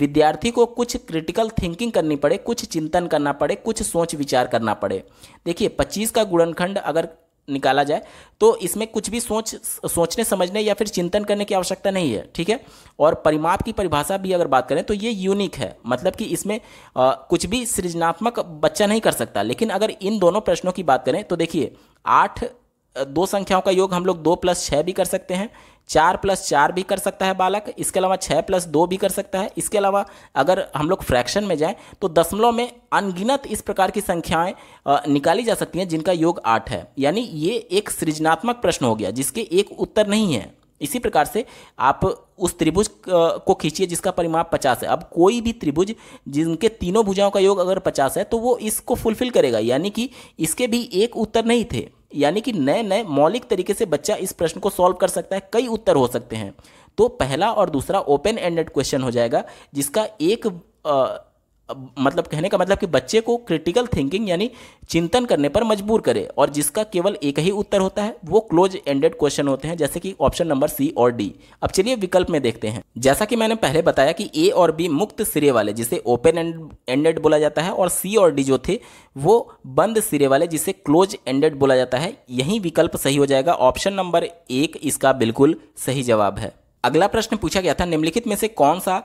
विद्यार्थी को कुछ क्रिटिकल थिंकिंग करनी पड़े कुछ चिंतन करना पड़े कुछ सोच विचार करना पड़े देखिए 25 का गुणनखंड अगर निकाला जाए तो इसमें कुछ भी सोच सोचने समझने या फिर चिंतन करने की आवश्यकता नहीं है ठीक है और परिमाप की परिभाषा भी अगर बात करें तो ये यूनिक है मतलब कि इसमें आ, कुछ भी सृजनात्मक बच्चा नहीं कर सकता लेकिन अगर इन दोनों प्रश्नों की बात करें तो देखिए आठ दो संख्याओं का योग हम लोग दो प्लस छः भी कर सकते हैं चार प्लस चार भी कर सकता है बालक इसके अलावा छः प्लस दो भी कर सकता है इसके अलावा अगर हम लोग फ्रैक्शन में जाएं तो दशमलव में अनगिनत इस प्रकार की संख्याएं निकाली जा सकती हैं जिनका योग आठ है यानी ये एक सृजनात्मक प्रश्न हो गया जिसके एक उत्तर नहीं है इसी प्रकार से आप उस त्रिभुज को खींचिए जिसका परिमाप पचास है अब कोई भी त्रिभुज जिनके तीनों भुजाओं का योग अगर पचास है तो वो इसको फुलफिल करेगा यानी कि इसके भी एक उत्तर नहीं थे यानी कि नए नए मौलिक तरीके से बच्चा इस प्रश्न को सॉल्व कर सकता है कई उत्तर हो सकते हैं तो पहला और दूसरा ओपन एंडेड क्वेश्चन हो जाएगा जिसका एक मतलब कहने का मतलब कि बच्चे को क्रिटिकल थिंकिंग यानी चिंतन करने पर मजबूर करे और जिसका केवल एक ही उत्तर होता है वो क्लोज एंडेड क्वेश्चन होते हैं जैसे कि ऑप्शन नंबर सी और डी अब चलिए विकल्प में देखते हैं जैसा कि मैंने पहले बताया कि ए और बी मुक्त सिरे वाले जिसे ओपन एंडेड बोला जाता है और सी और डी जो थे वो बंद सिरे वाले जिसे क्लोज एंडेड बोला जाता है यही विकल्प सही हो जाएगा ऑप्शन नंबर एक इसका बिल्कुल सही जवाब है अगला प्रश्न पूछा गया था निम्नलिखित में से कौन सा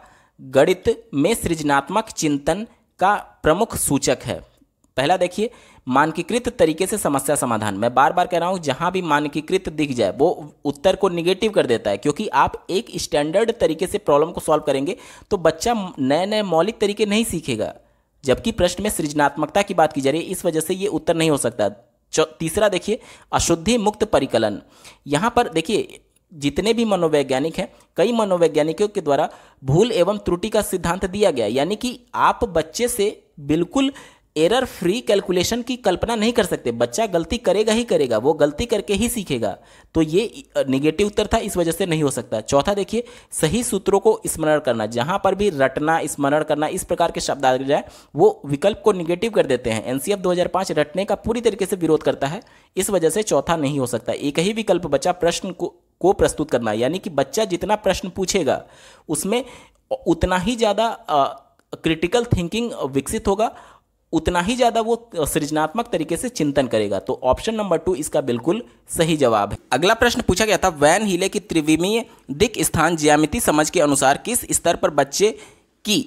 गणित में सृजनात्मक चिंतन का प्रमुख सूचक है पहला देखिए मानकीकृत तरीके से समस्या समाधान मैं बार बार कह रहा हूँ जहाँ भी मानकीकृत दिख जाए वो उत्तर को निगेटिव कर देता है क्योंकि आप एक स्टैंडर्ड तरीके से प्रॉब्लम को सॉल्व करेंगे तो बच्चा नए नए मौलिक तरीके नहीं सीखेगा जबकि प्रश्न में सृजनात्मकता की बात की जा रही है इस वजह से ये उत्तर नहीं हो सकता तीसरा देखिए अशुद्धि मुक्त परिकलन यहाँ पर देखिए जितने भी मनोवैज्ञानिक हैं कई मनोवैज्ञानिकों के द्वारा भूल एवं त्रुटि का सिद्धांत दिया गया यानी कि आप बच्चे से बिल्कुल एरर फ्री कैलकुलेशन की कल्पना नहीं कर सकते बच्चा गलती करेगा ही करेगा वो गलती करके ही सीखेगा तो ये निगेटिव उत्तर था इस वजह से नहीं हो सकता चौथा देखिए सही सूत्रों को स्मरण करना जहां पर भी रटना स्मरण करना इस प्रकार के शब्द आ जाए वो विकल्प को निगेटिव कर देते हैं एनसीएफ सी रटने का पूरी तरीके से विरोध करता है इस वजह से चौथा नहीं हो सकता एक ही विकल्प बच्चा प्रश्न को को प्रस्तुत करना यानी कि बच्चा जितना प्रश्न पूछेगा उसमें उतना ही ज़्यादा क्रिटिकल थिंकिंग विकसित होगा उतना ही ज़्यादा वो सृजनात्मक तरीके से चिंतन करेगा तो ऑप्शन नंबर टू इसका बिल्कुल सही जवाब है अगला प्रश्न पूछा गया था वैन हीले की त्रिविमीय दिक स्थान ज्यामिति समझ के अनुसार किस स्तर पर बच्चे की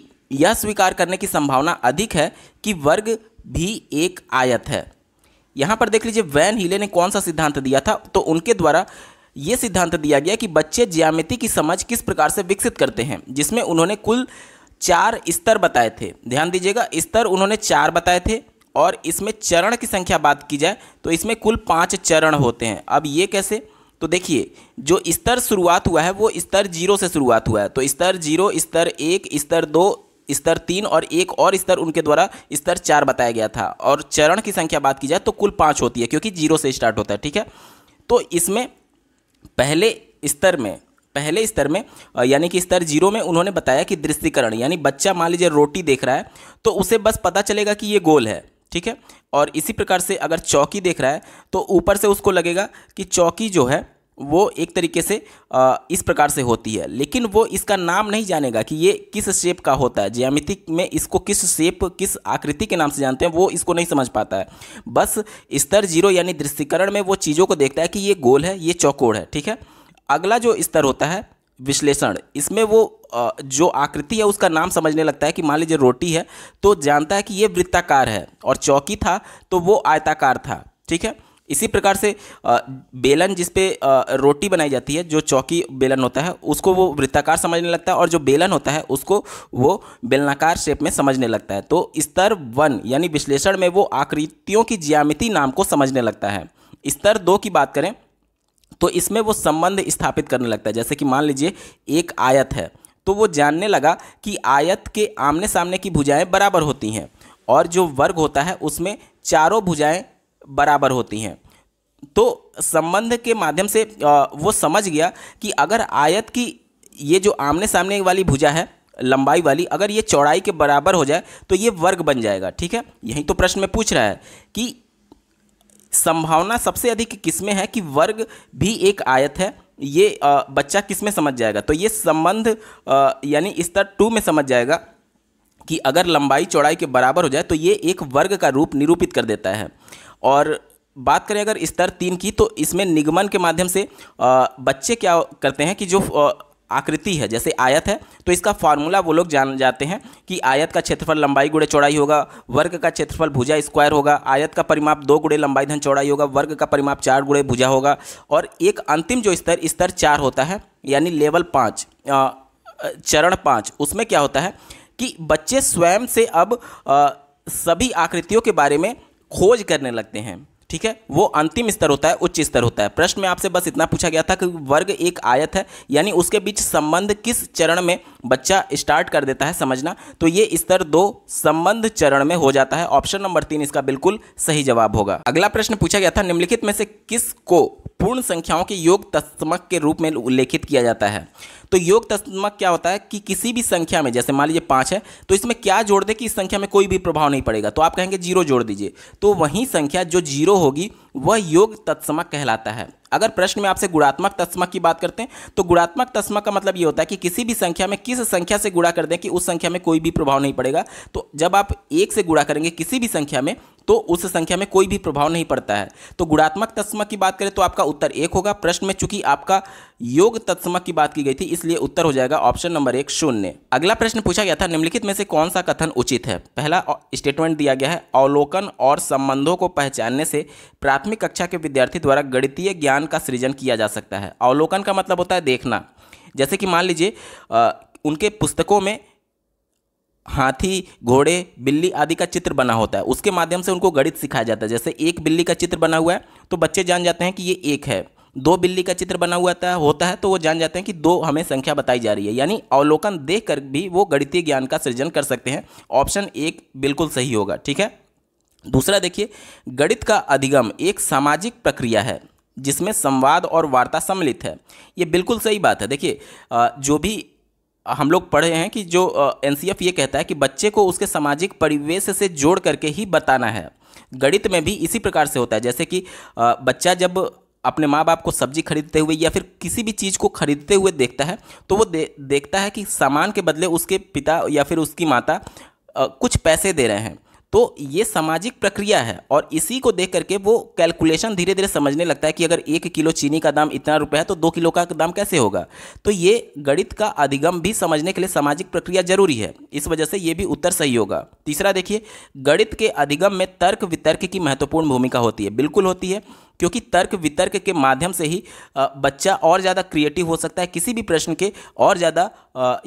यह स्वीकार करने की संभावना अधिक है कि वर्ग भी एक आयत है यहाँ पर देख लीजिए वैन हीले ने कौन सा सिद्धांत दिया था तो उनके द्वारा ये सिद्धांत दिया गया कि बच्चे ज्यामिति की समझ किस प्रकार से विकसित करते हैं जिसमें उन्होंने कुल चार स्तर बताए थे ध्यान दीजिएगा स्तर उन्होंने चार बताए थे और इसमें चरण की संख्या बात की जाए तो इसमें कुल पाँच चरण होते हैं अब ये कैसे तो देखिए जो स्तर शुरुआत हुआ है वो स्तर जीरो से शुरुआत हुआ है तो स्तर जीरो स्तर एक स्तर दो स्तर तीन और एक और स्तर उनके द्वारा स्तर चार बताया गया था और चरण की संख्या बात की जाए तो कुल पाँच होती है क्योंकि जीरो से स्टार्ट होता है ठीक है तो इसमें पहले स्तर में पहले स्तर में यानी कि स्तर जीरो में उन्होंने बताया कि दृष्टिकरण यानी बच्चा मान लीजिए रोटी देख रहा है तो उसे बस पता चलेगा कि ये गोल है ठीक है और इसी प्रकार से अगर चौकी देख रहा है तो ऊपर से उसको लगेगा कि चौकी जो है वो एक तरीके से इस प्रकार से होती है लेकिन वो इसका नाम नहीं जानेगा कि ये किस शेप का होता है ज्यामिति में इसको किस शेप किस आकृति के नाम से जानते हैं वो इसको नहीं समझ पाता है बस स्तर जीरो यानी दृष्टिकरण में वो चीज़ों को देखता है कि ये गोल है ये चौकोड़ है ठीक है अगला जो स्तर होता है विश्लेषण इसमें वो जो आकृति है उसका नाम समझने लगता है कि मान लीजिए रोटी है तो जानता है कि ये वृत्ताकार है और चौकी था तो वो आयताकार था ठीक है इसी प्रकार से बेलन जिसपे रोटी बनाई जाती है जो चौकी बेलन होता है उसको वो वृत्ताकार समझने लगता है और जो बेलन होता है उसको वो बेलनाकार शेप में समझने लगता है तो स्तर वन यानी विश्लेषण में वो आकृतियों की ज्यामिति नाम को समझने लगता है स्तर दो की बात करें तो इसमें वो संबंध स्थापित करने लगता है जैसे कि मान लीजिए एक आयत है तो वो जानने लगा कि आयत के आमने सामने की भुजाएं बराबर होती हैं और जो वर्ग होता है उसमें चारों भुजाएं बराबर होती हैं तो संबंध के माध्यम से वो समझ गया कि अगर आयत की ये जो आमने सामने वाली भुजा है लंबाई वाली अगर ये चौड़ाई के बराबर हो जाए तो ये वर्ग बन जाएगा ठीक है यही तो प्रश्न में पूछ रहा है कि संभावना सबसे अधिक किसमें है कि वर्ग भी एक आयत है ये बच्चा किसमें समझ जाएगा तो ये संबंध यानी स्तर टू में समझ जाएगा कि अगर लंबाई चौड़ाई के बराबर हो जाए तो ये एक वर्ग का रूप निरूपित कर देता है और बात करें अगर स्तर तीन की तो इसमें निगमन के माध्यम से बच्चे क्या करते हैं कि जो आकृति है जैसे आयत है तो इसका फार्मूला वो लोग जान जाते हैं कि आयत का क्षेत्रफल लंबाई गुड़े चौड़ाई होगा वर्ग का क्षेत्रफल भुजा स्क्वायर होगा आयत का परिमाप दो गुड़े लंबाई धन चौड़ाई होगा वर्ग का परिमाप चार गुड़े भुजा होगा और एक अंतिम जो स्तर स्तर चार होता है यानी लेवल पाँच चरण पाँच उसमें क्या होता है कि बच्चे स्वयं से अब सभी आकृतियों के बारे में खोज करने लगते हैं ठीक है वो अंतिम स्तर होता है उच्च स्तर होता है प्रश्न में आपसे बस इतना पूछा गया था कि वर्ग एक आयत है यानी उसके बीच संबंध किस चरण में बच्चा स्टार्ट कर देता है समझना तो ये स्तर दो संबंध चरण में हो जाता है ऑप्शन नंबर तीन इसका बिल्कुल सही जवाब होगा अगला प्रश्न पूछा गया था निम्नलिखित में से किस को पूर्ण संख्याओं के योग तस्मक के रूप में उल्लेखित किया जाता है तो योग तस्मक क्या होता है कि किसी भी संख्या में जैसे मान लीजिए पाँच है तो इसमें क्या जोड़ दे कि इस संख्या में कोई भी प्रभाव नहीं पड़ेगा तो आप कहेंगे जीरो जोड़ दीजिए तो वही संख्या जो जीरो होगी वह योग तत्समक कहलाता है अगर प्रश्न में आपसे गुणात्मक तस्मक की बात करते हैं तो गुणात्मक तस्मक का मतलब ये होता है कि किसी भी संख्या में किस संख्या से गुणा कर दें कि उस संख्या में कोई भी प्रभाव नहीं पड़ेगा तो जब आप एक से गुणा करेंगे किसी भी संख्या में तो उस संख्या में कोई भी प्रभाव नहीं पड़ता है तो गुणात्मक तस्मक की बात करें तो आपका उत्तर एक होगा प्रश्न में चूंकि आपका योग तत्समक की बात की गई थी इस इसलिए उत्तर हो जाएगा ऑप्शन नंबर एक शून्य अगला प्रश्न पूछा गया था निम्नलिखित में से कौन सा कथन उचित है पहला स्टेटमेंट दिया गया है अवलोकन और संबंधों को पहचानने से प्राथमिक कक्षा के विद्यार्थी द्वारा गणितीय ज्ञान का सृजन किया जा सकता है अवलोकन का मतलब होता है देखना जैसे कि मान लीजिए उनके पुस्तकों में हाथी घोड़े बिल्ली आदि का चित्र बना होता है उसके माध्यम से उनको गणित सिखाया जाता है जैसे एक बिल्ली का चित्र बना हुआ है तो बच्चे जान जाते हैं कि ये एक है दो बिल्ली का चित्र बना हुआ था होता है तो वो जान जाते हैं कि दो हमें संख्या बताई जा रही है यानी अवलोकन देख कर भी वो गणितीय ज्ञान का सृजन कर सकते हैं ऑप्शन एक बिल्कुल सही होगा ठीक है दूसरा देखिए गणित का अधिगम एक सामाजिक प्रक्रिया है जिसमें संवाद और वार्ता सम्मिलित है ये बिल्कुल सही बात है देखिए जो भी हम लोग पढ़े हैं कि जो एन ये कहता है कि बच्चे को उसके सामाजिक परिवेश से जोड़ करके ही बताना है गणित में भी इसी प्रकार से होता है जैसे कि बच्चा जब अपने माँ बाप को सब्जी खरीदते हुए या फिर किसी भी चीज़ को खरीदते हुए देखता है तो वो दे, देखता है कि सामान के बदले उसके पिता या फिर उसकी माता आ, कुछ पैसे दे रहे हैं तो ये सामाजिक प्रक्रिया है और इसी को देख करके वो कैलकुलेशन धीरे धीरे समझने लगता है कि अगर एक किलो चीनी का दाम इतना रुपया है तो दो किलो का दाम कैसे होगा तो ये गणित का अधिगम भी समझने के लिए सामाजिक प्रक्रिया जरूरी है इस वजह से ये भी उत्तर सही होगा तीसरा देखिए गणित के अधिगम में तर्क वितर्क की महत्वपूर्ण भूमिका होती है बिल्कुल होती है क्योंकि तर्क वितर्क के माध्यम से ही बच्चा और ज़्यादा क्रिएटिव हो सकता है किसी भी प्रश्न के और ज़्यादा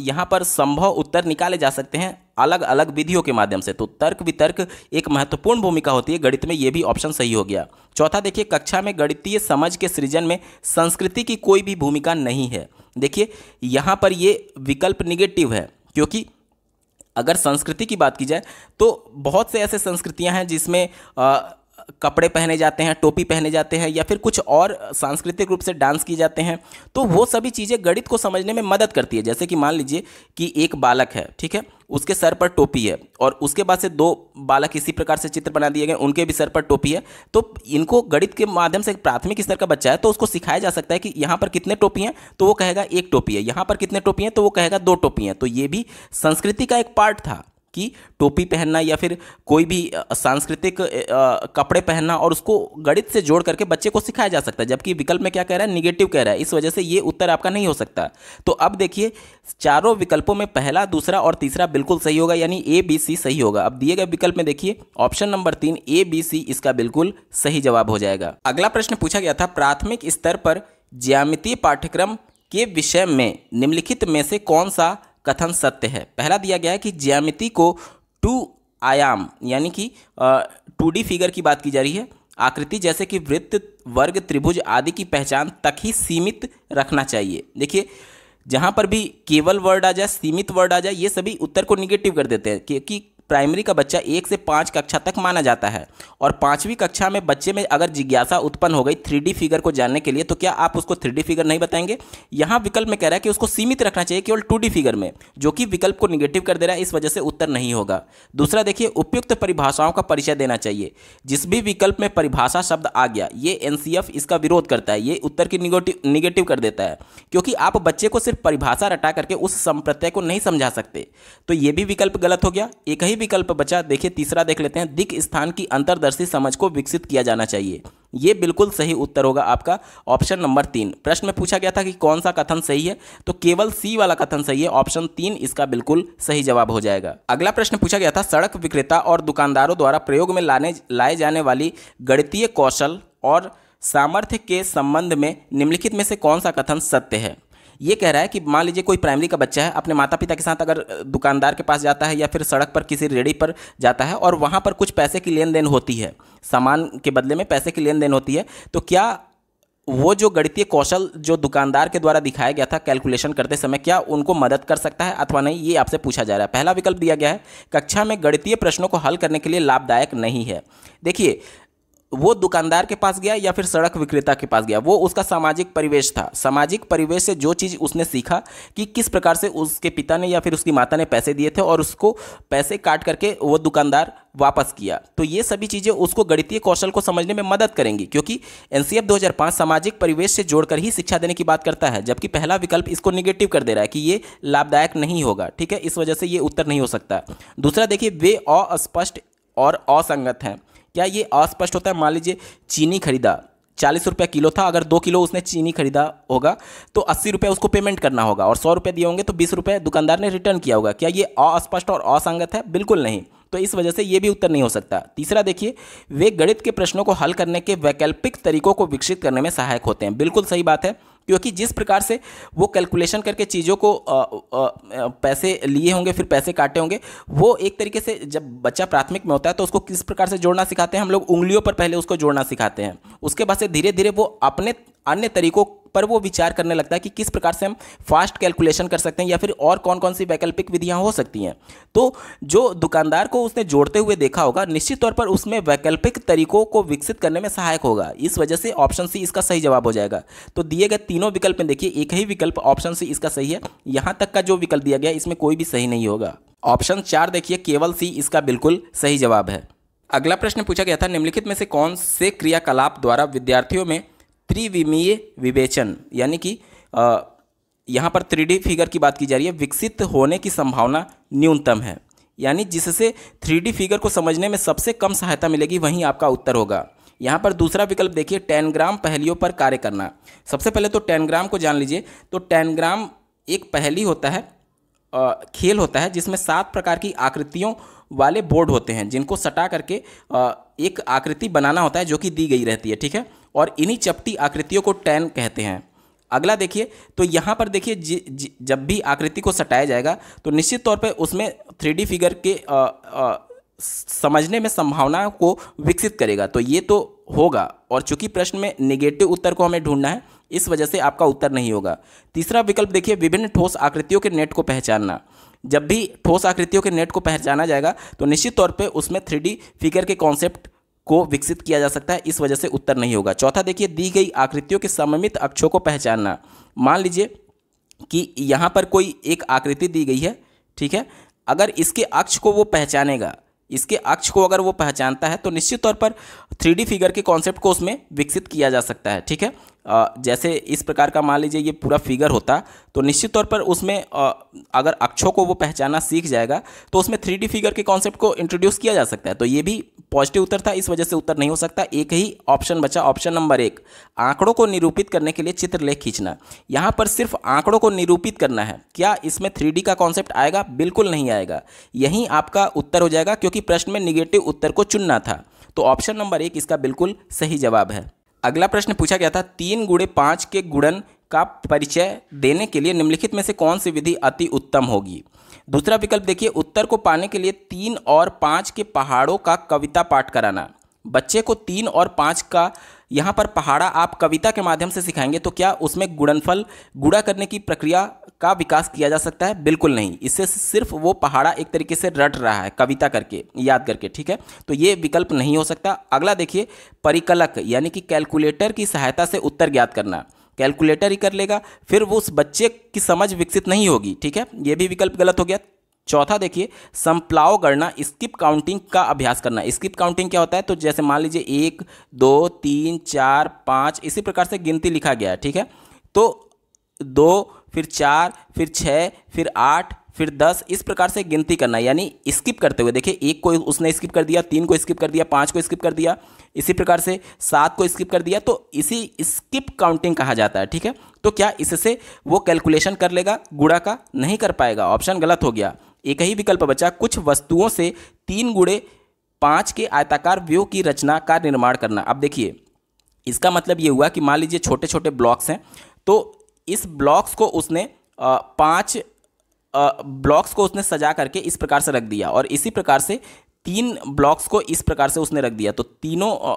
यहाँ पर संभव उत्तर निकाले जा सकते हैं अलग अलग विधियों के माध्यम से तो तर्क वितर्क एक महत्वपूर्ण भूमिका होती है गणित में ये भी ऑप्शन सही हो गया चौथा देखिए कक्षा में गणितीय समझ के सृजन में संस्कृति की कोई भी भूमिका नहीं है देखिए यहाँ पर ये विकल्प निगेटिव है क्योंकि अगर संस्कृति की बात की जाए तो बहुत से ऐसे संस्कृतियाँ हैं जिसमें कपड़े पहने जाते हैं टोपी पहने जाते हैं या फिर कुछ और सांस्कृतिक रूप से डांस किए जाते हैं तो वो सभी चीज़ें गणित को समझने में मदद करती है जैसे कि मान लीजिए कि एक बालक है ठीक है उसके सर पर टोपी है और उसके बाद से दो बालक इसी प्रकार से चित्र बना दिए गए उनके भी सर पर टोपी है तो इनको गणित के माध्यम से प्राथमिक स्तर का बच्चा है तो उसको सिखाया जा सकता है कि यहाँ पर कितने टोपी हैं तो वो कहेगा एक टोपी है यहाँ पर कितने टोपी हैं तो वो कहेगा दो टोपी हैं तो ये भी संस्कृति का एक पार्ट था कि टोपी पहनना या फिर कोई भी सांस्कृतिक कपड़े पहनना और उसको गणित से जोड़ करके बच्चे को सिखाया जा सकता है जबकि विकल्प में क्या कह रहा है निगेटिव कह रहा है इस वजह से ये उत्तर आपका नहीं हो सकता तो अब देखिए चारों विकल्पों में पहला दूसरा और तीसरा बिल्कुल सही होगा यानी ए बी सी सही होगा अब दिए गए विकल्प में देखिए ऑप्शन नंबर तीन ए बी सी इसका बिल्कुल सही जवाब हो जाएगा अगला प्रश्न पूछा गया था प्राथमिक स्तर पर ज्यामितीय पाठ्यक्रम के विषय में निम्नलिखित में से कौन सा कथन सत्य है पहला दिया गया है कि ज्यामिति को टू आयाम यानी कि टू डी फिगर की बात की जा रही है आकृति जैसे कि वृत्त वर्ग त्रिभुज आदि की पहचान तक ही सीमित रखना चाहिए देखिए जहाँ पर भी केवल वर्ड आ जाए सीमित वर्ड आ जाए ये सभी उत्तर को निगेटिव कर देते हैं क्योंकि प्राइमरी का बच्चा एक से पाँच कक्षा तक माना जाता है और पाँचवीं कक्षा में बच्चे में अगर जिज्ञासा उत्पन्न हो गई थ्री फिगर को जानने के लिए तो क्या आप उसको थ्री फिगर नहीं बताएंगे यहाँ विकल्प में कह रहा है कि उसको सीमित रखना चाहिए केवल टू फिगर में जो कि विकल्प को निगेटिव कर दे रहा है इस वजह से उत्तर नहीं होगा दूसरा देखिए उपयुक्त परिभाषाओं का परिचय देना चाहिए जिस भी विकल्प में परिभाषा शब्द आ गया ये एन इसका विरोध करता है ये उत्तर की निगेटिव कर देता है क्योंकि आप बच्चे को सिर्फ परिभाषा रटा करके उस संप्रत्यय को नहीं समझा सकते तो ये भी विकल्प गलत हो गया एक ही वही विकल्प बचा देखिए तीसरा देख लेते हैं दिक स्थान की अंतरदर्शी समझ को विकसित किया जाना चाहिए ये बिल्कुल सही उत्तर होगा आपका ऑप्शन नंबर तीन प्रश्न में पूछा गया था कि कौन सा कथन सही है तो केवल सी वाला कथन सही है ऑप्शन तीन इसका बिल्कुल सही जवाब हो जाएगा अगला प्रश्न पूछा गया था सड़क विक्रेता और दुकानदारों द्वारा प्रयोग में लाने लाए जाने वाली गणितीय कौशल और सामर्थ्य के संबंध में निम्नलिखित में से कौन सा कथन सत्य है ये कह रहा है कि मान लीजिए कोई प्राइमरी का बच्चा है अपने माता पिता के साथ अगर दुकानदार के पास जाता है या फिर सड़क पर किसी रेडी पर जाता है और वहाँ पर कुछ पैसे की लेन देन होती है सामान के बदले में पैसे की लेन देन होती है तो क्या वो जो गणितीय कौशल जो दुकानदार के द्वारा दिखाया गया था कैलकुलेशन करते समय क्या उनको मदद कर सकता है अथवा नहीं ये आपसे पूछा जा रहा है पहला विकल्प दिया गया है कक्षा में गणितीय प्रश्नों को हल करने के लिए लाभदायक नहीं है देखिए वो दुकानदार के पास गया या फिर सड़क विक्रेता के पास गया वो उसका सामाजिक परिवेश था सामाजिक परिवेश से जो चीज़ उसने सीखा कि किस प्रकार से उसके पिता ने या फिर उसकी माता ने पैसे दिए थे और उसको पैसे काट करके वो दुकानदार वापस किया तो ये सभी चीज़ें उसको गणितीय कौशल को समझने में मदद करेंगी क्योंकि एन सी सामाजिक परिवेश से जोड़कर ही शिक्षा देने की बात करता है जबकि पहला विकल्प इसको निगेटिव कर दे रहा है कि ये लाभदायक नहीं होगा ठीक है इस वजह से ये उत्तर नहीं हो सकता दूसरा देखिए वे अस्पष्ट और असंगत हैं क्या ये अस्पष्ट होता है मान लीजिए चीनी खरीदा चालीस रुपये किलो था अगर दो किलो उसने चीनी खरीदा होगा तो अस्सी रुपये उसको पेमेंट करना होगा और सौ रुपये दिए होंगे तो बीस रुपये दुकानदार ने रिटर्न किया होगा क्या ये अस्पष्ट और असंगत है बिल्कुल नहीं तो इस वजह से ये भी उत्तर नहीं हो सकता तीसरा देखिए वे गणित के प्रश्नों को हल करने के वैकल्पिक तरीकों को विकसित करने में सहायक होते हैं बिल्कुल सही बात है क्योंकि जिस प्रकार से वो कैलकुलेशन करके चीज़ों को आ, आ, पैसे लिए होंगे फिर पैसे काटे होंगे वो एक तरीके से जब बच्चा प्राथमिक में होता है तो उसको किस प्रकार से जोड़ना सिखाते हैं हम लोग उंगलियों पर पहले उसको जोड़ना सिखाते हैं उसके बाद से धीरे धीरे वो अपने अन्य तरीकों पर वो विचार करने लगता है कि किस प्रकार से हम फास्ट कैलकुलेशन कर सकते हैं या फिर और कौन कौन सी वैकल्पिक विधियाँ हो सकती हैं तो जो दुकानदार को उसने जोड़ते हुए देखा होगा निश्चित तौर पर उसमें वैकल्पिक तरीकों को विकसित करने में सहायक होगा इस वजह से ऑप्शन सी इसका सही जवाब हो जाएगा तो दिए गए तीनों विकल्प में देखिए एक ही विकल्प ऑप्शन सी इसका सही है यहाँ तक का जो विकल्प दिया गया इसमें कोई भी सही नहीं होगा ऑप्शन चार देखिए केवल सी इसका बिल्कुल सही जवाब है अगला प्रश्न पूछा गया था निम्नलिखित में से कौन से क्रियाकलाप द्वारा विद्यार्थियों में त्रिविमीय विवेचन यानी कि यहाँ पर थ्री फिगर की बात की जा रही है विकसित होने की संभावना न्यूनतम है यानी जिससे थ्री फिगर को समझने में सबसे कम सहायता मिलेगी वहीं आपका उत्तर होगा यहाँ पर दूसरा विकल्प देखिए टेनग्राम पहलियों पर कार्य करना सबसे पहले तो टेनग्राम को जान लीजिए तो टेनग्राम एक पहली होता है खेल होता है जिसमें सात प्रकार की आकृतियों वाले बोर्ड होते हैं जिनको सटा करके एक आकृति बनाना होता है जो कि दी गई रहती है ठीक है और इन्हीं चपटी आकृतियों को टैन कहते हैं अगला देखिए तो यहाँ पर देखिए जब भी आकृति को सटाया जाएगा तो निश्चित तौर पर उसमें थ्री फिगर के आ, आ, समझने में संभावना को विकसित करेगा तो ये तो होगा और चूंकि प्रश्न में निगेटिव उत्तर को हमें ढूंढना है इस वजह से आपका उत्तर नहीं होगा तीसरा विकल्प देखिए विभिन्न ठोस आकृतियों के नेट को पहचानना जब भी ठोस आकृतियों के नेट को पहचाना जाएगा तो निश्चित तौर पे उसमें थ्री फिगर के कॉन्सेप्ट को विकसित किया जा सकता है इस वजह से उत्तर नहीं होगा चौथा देखिए दी गई आकृतियों के सममित अक्षों को पहचानना मान लीजिए कि यहाँ पर कोई एक आकृति दी गई है ठीक है अगर इसके अक्ष को वो पहचानेगा इसके अक्ष को अगर वो पहचानता है तो निश्चित तौर पर थ्री फिगर के कॉन्सेप्ट को उसमें विकसित किया जा सकता है ठीक है जैसे इस प्रकार का मान लीजिए ये पूरा फिगर होता तो निश्चित तौर पर उसमें अगर अक्षों को वो पहचाना सीख जाएगा तो उसमें थ्री फिगर के कॉन्सेप्ट को इंट्रोड्यूस किया जा सकता है तो ये भी पॉजिटिव उत्तर था इस वजह से उत्तर नहीं हो सकता एक ही ऑप्शन बचा ऑप्शन नंबर एक आंकड़ों को निरूपित करने के लिए चित्रलेख खींचना यहाँ पर सिर्फ आंकड़ों को निरूपित करना है क्या इसमें थ्री का कॉन्सेप्ट आएगा बिल्कुल नहीं आएगा यही आपका उत्तर हो जाएगा क्योंकि प्रश्न में निगेटिव उत्तर को चुनना था तो ऑप्शन नंबर एक इसका बिल्कुल सही जवाब है अगला प्रश्न पूछा गया था तीन गुड़े पाँच के गुड़न का परिचय देने के लिए निम्नलिखित में से कौन सी विधि अति उत्तम होगी दूसरा विकल्प देखिए उत्तर को पाने के लिए तीन और पाँच के पहाड़ों का कविता पाठ कराना बच्चे को तीन और पाँच का यहाँ पर पहाड़ा आप कविता के माध्यम से सिखाएंगे तो क्या उसमें गुणनफल गुड़ा करने की प्रक्रिया का विकास किया जा सकता है बिल्कुल नहीं इससे सिर्फ वो पहाड़ा एक तरीके से रट रहा है कविता करके याद करके ठीक है तो ये विकल्प नहीं हो सकता अगला देखिए परिकलक यानी कि कैलकुलेटर की सहायता से उत्तर ज्ञात करना कैलकुलेटर ही कर लेगा फिर वो उस बच्चे की समझ विकसित नहीं होगी ठीक है ये भी विकल्प गलत हो गया चौथा देखिए संप्लाव गणना स्किप काउंटिंग का अभ्यास करना स्किप काउंटिंग क्या होता है तो जैसे मान लीजिए एक दो तीन चार पाँच इसी प्रकार से गिनती लिखा गया है ठीक है तो दो फिर चार फिर छः फिर आठ फिर दस इस प्रकार से गिनती करना यानी स्किप करते हुए देखिए एक को उसने स्किप कर दिया तीन को स्किप कर दिया पाँच को स्किप कर दिया इसी प्रकार से सात को स्किप कर दिया तो इसी स्किप काउंटिंग कहा जाता है ठीक है तो क्या इससे वो कैलकुलेशन कर लेगा गुड़ा का नहीं कर पाएगा ऑप्शन गलत हो गया एक ही विकल्प बचा कुछ वस्तुओं से तीन गुड़े पाँच के आयताकार व्यू की रचना का निर्माण करना अब देखिए इसका मतलब ये हुआ कि मान लीजिए छोटे छोटे ब्लॉक्स हैं तो इस ब्लॉक्स को उसने पाँच ब्लॉक्स को उसने सजा करके इस प्रकार से रख दिया और इसी प्रकार से तीन ब्लॉक्स को इस प्रकार से उसने रख दिया तो तीनों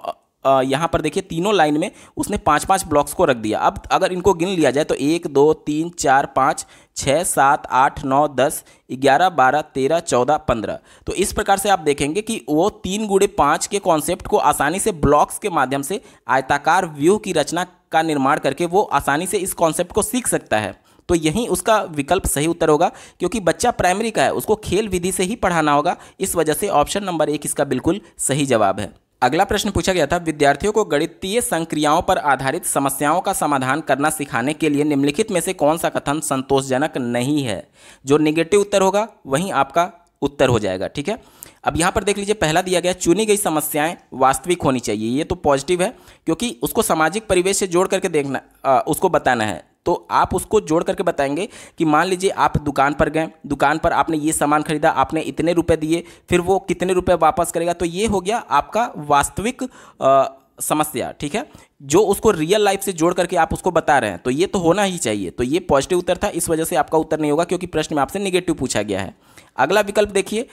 यहाँ पर देखिए तीनों लाइन में उसने पाँच पाँच ब्लॉक्स को रख दिया अब अगर इनको गिन लिया जाए तो एक दो तीन चार पाँच छः सात आठ नौ दस ग्यारह बारह तेरह चौदह पंद्रह तो इस प्रकार से आप देखेंगे कि वो तीन गुड़े पाँच के कॉन्सेप्ट को आसानी से ब्लॉक्स के माध्यम से आयताकार व्यू की रचना का निर्माण करके वो आसानी से इस कॉन्सेप्ट को सीख सकता है तो यही उसका विकल्प सही उत्तर होगा क्योंकि बच्चा प्राइमरी का है उसको खेल विधि से ही पढ़ाना होगा इस वजह से ऑप्शन नंबर एक इसका बिल्कुल सही जवाब है अगला प्रश्न पूछा गया था विद्यार्थियों को गणितीय संक्रियाओं पर आधारित समस्याओं का समाधान करना सिखाने के लिए निम्नलिखित में से कौन सा कथन संतोषजनक नहीं है जो निगेटिव उत्तर होगा वहीं आपका उत्तर हो जाएगा ठीक है अब यहाँ पर देख लीजिए पहला दिया गया चुनी गई समस्याएं वास्तविक होनी चाहिए ये तो पॉजिटिव है क्योंकि उसको सामाजिक परिवेश से जोड़ करके देखना आ, उसको बताना है तो आप उसको जोड़ करके बताएंगे कि मान लीजिए आप दुकान पर गए दुकान पर आपने ये सामान खरीदा आपने इतने रुपए दिए फिर वो कितने रुपए वापस करेगा तो ये हो गया आपका वास्तविक समस्या ठीक है जो उसको रियल लाइफ से जोड़ करके आप उसको बता रहे हैं तो ये तो होना ही चाहिए तो ये पॉजिटिव उत्तर था इस वजह से आपका उत्तर नहीं होगा क्योंकि प्रश्न में आपसे निगेटिव पूछा गया है अगला विकल्प देखिए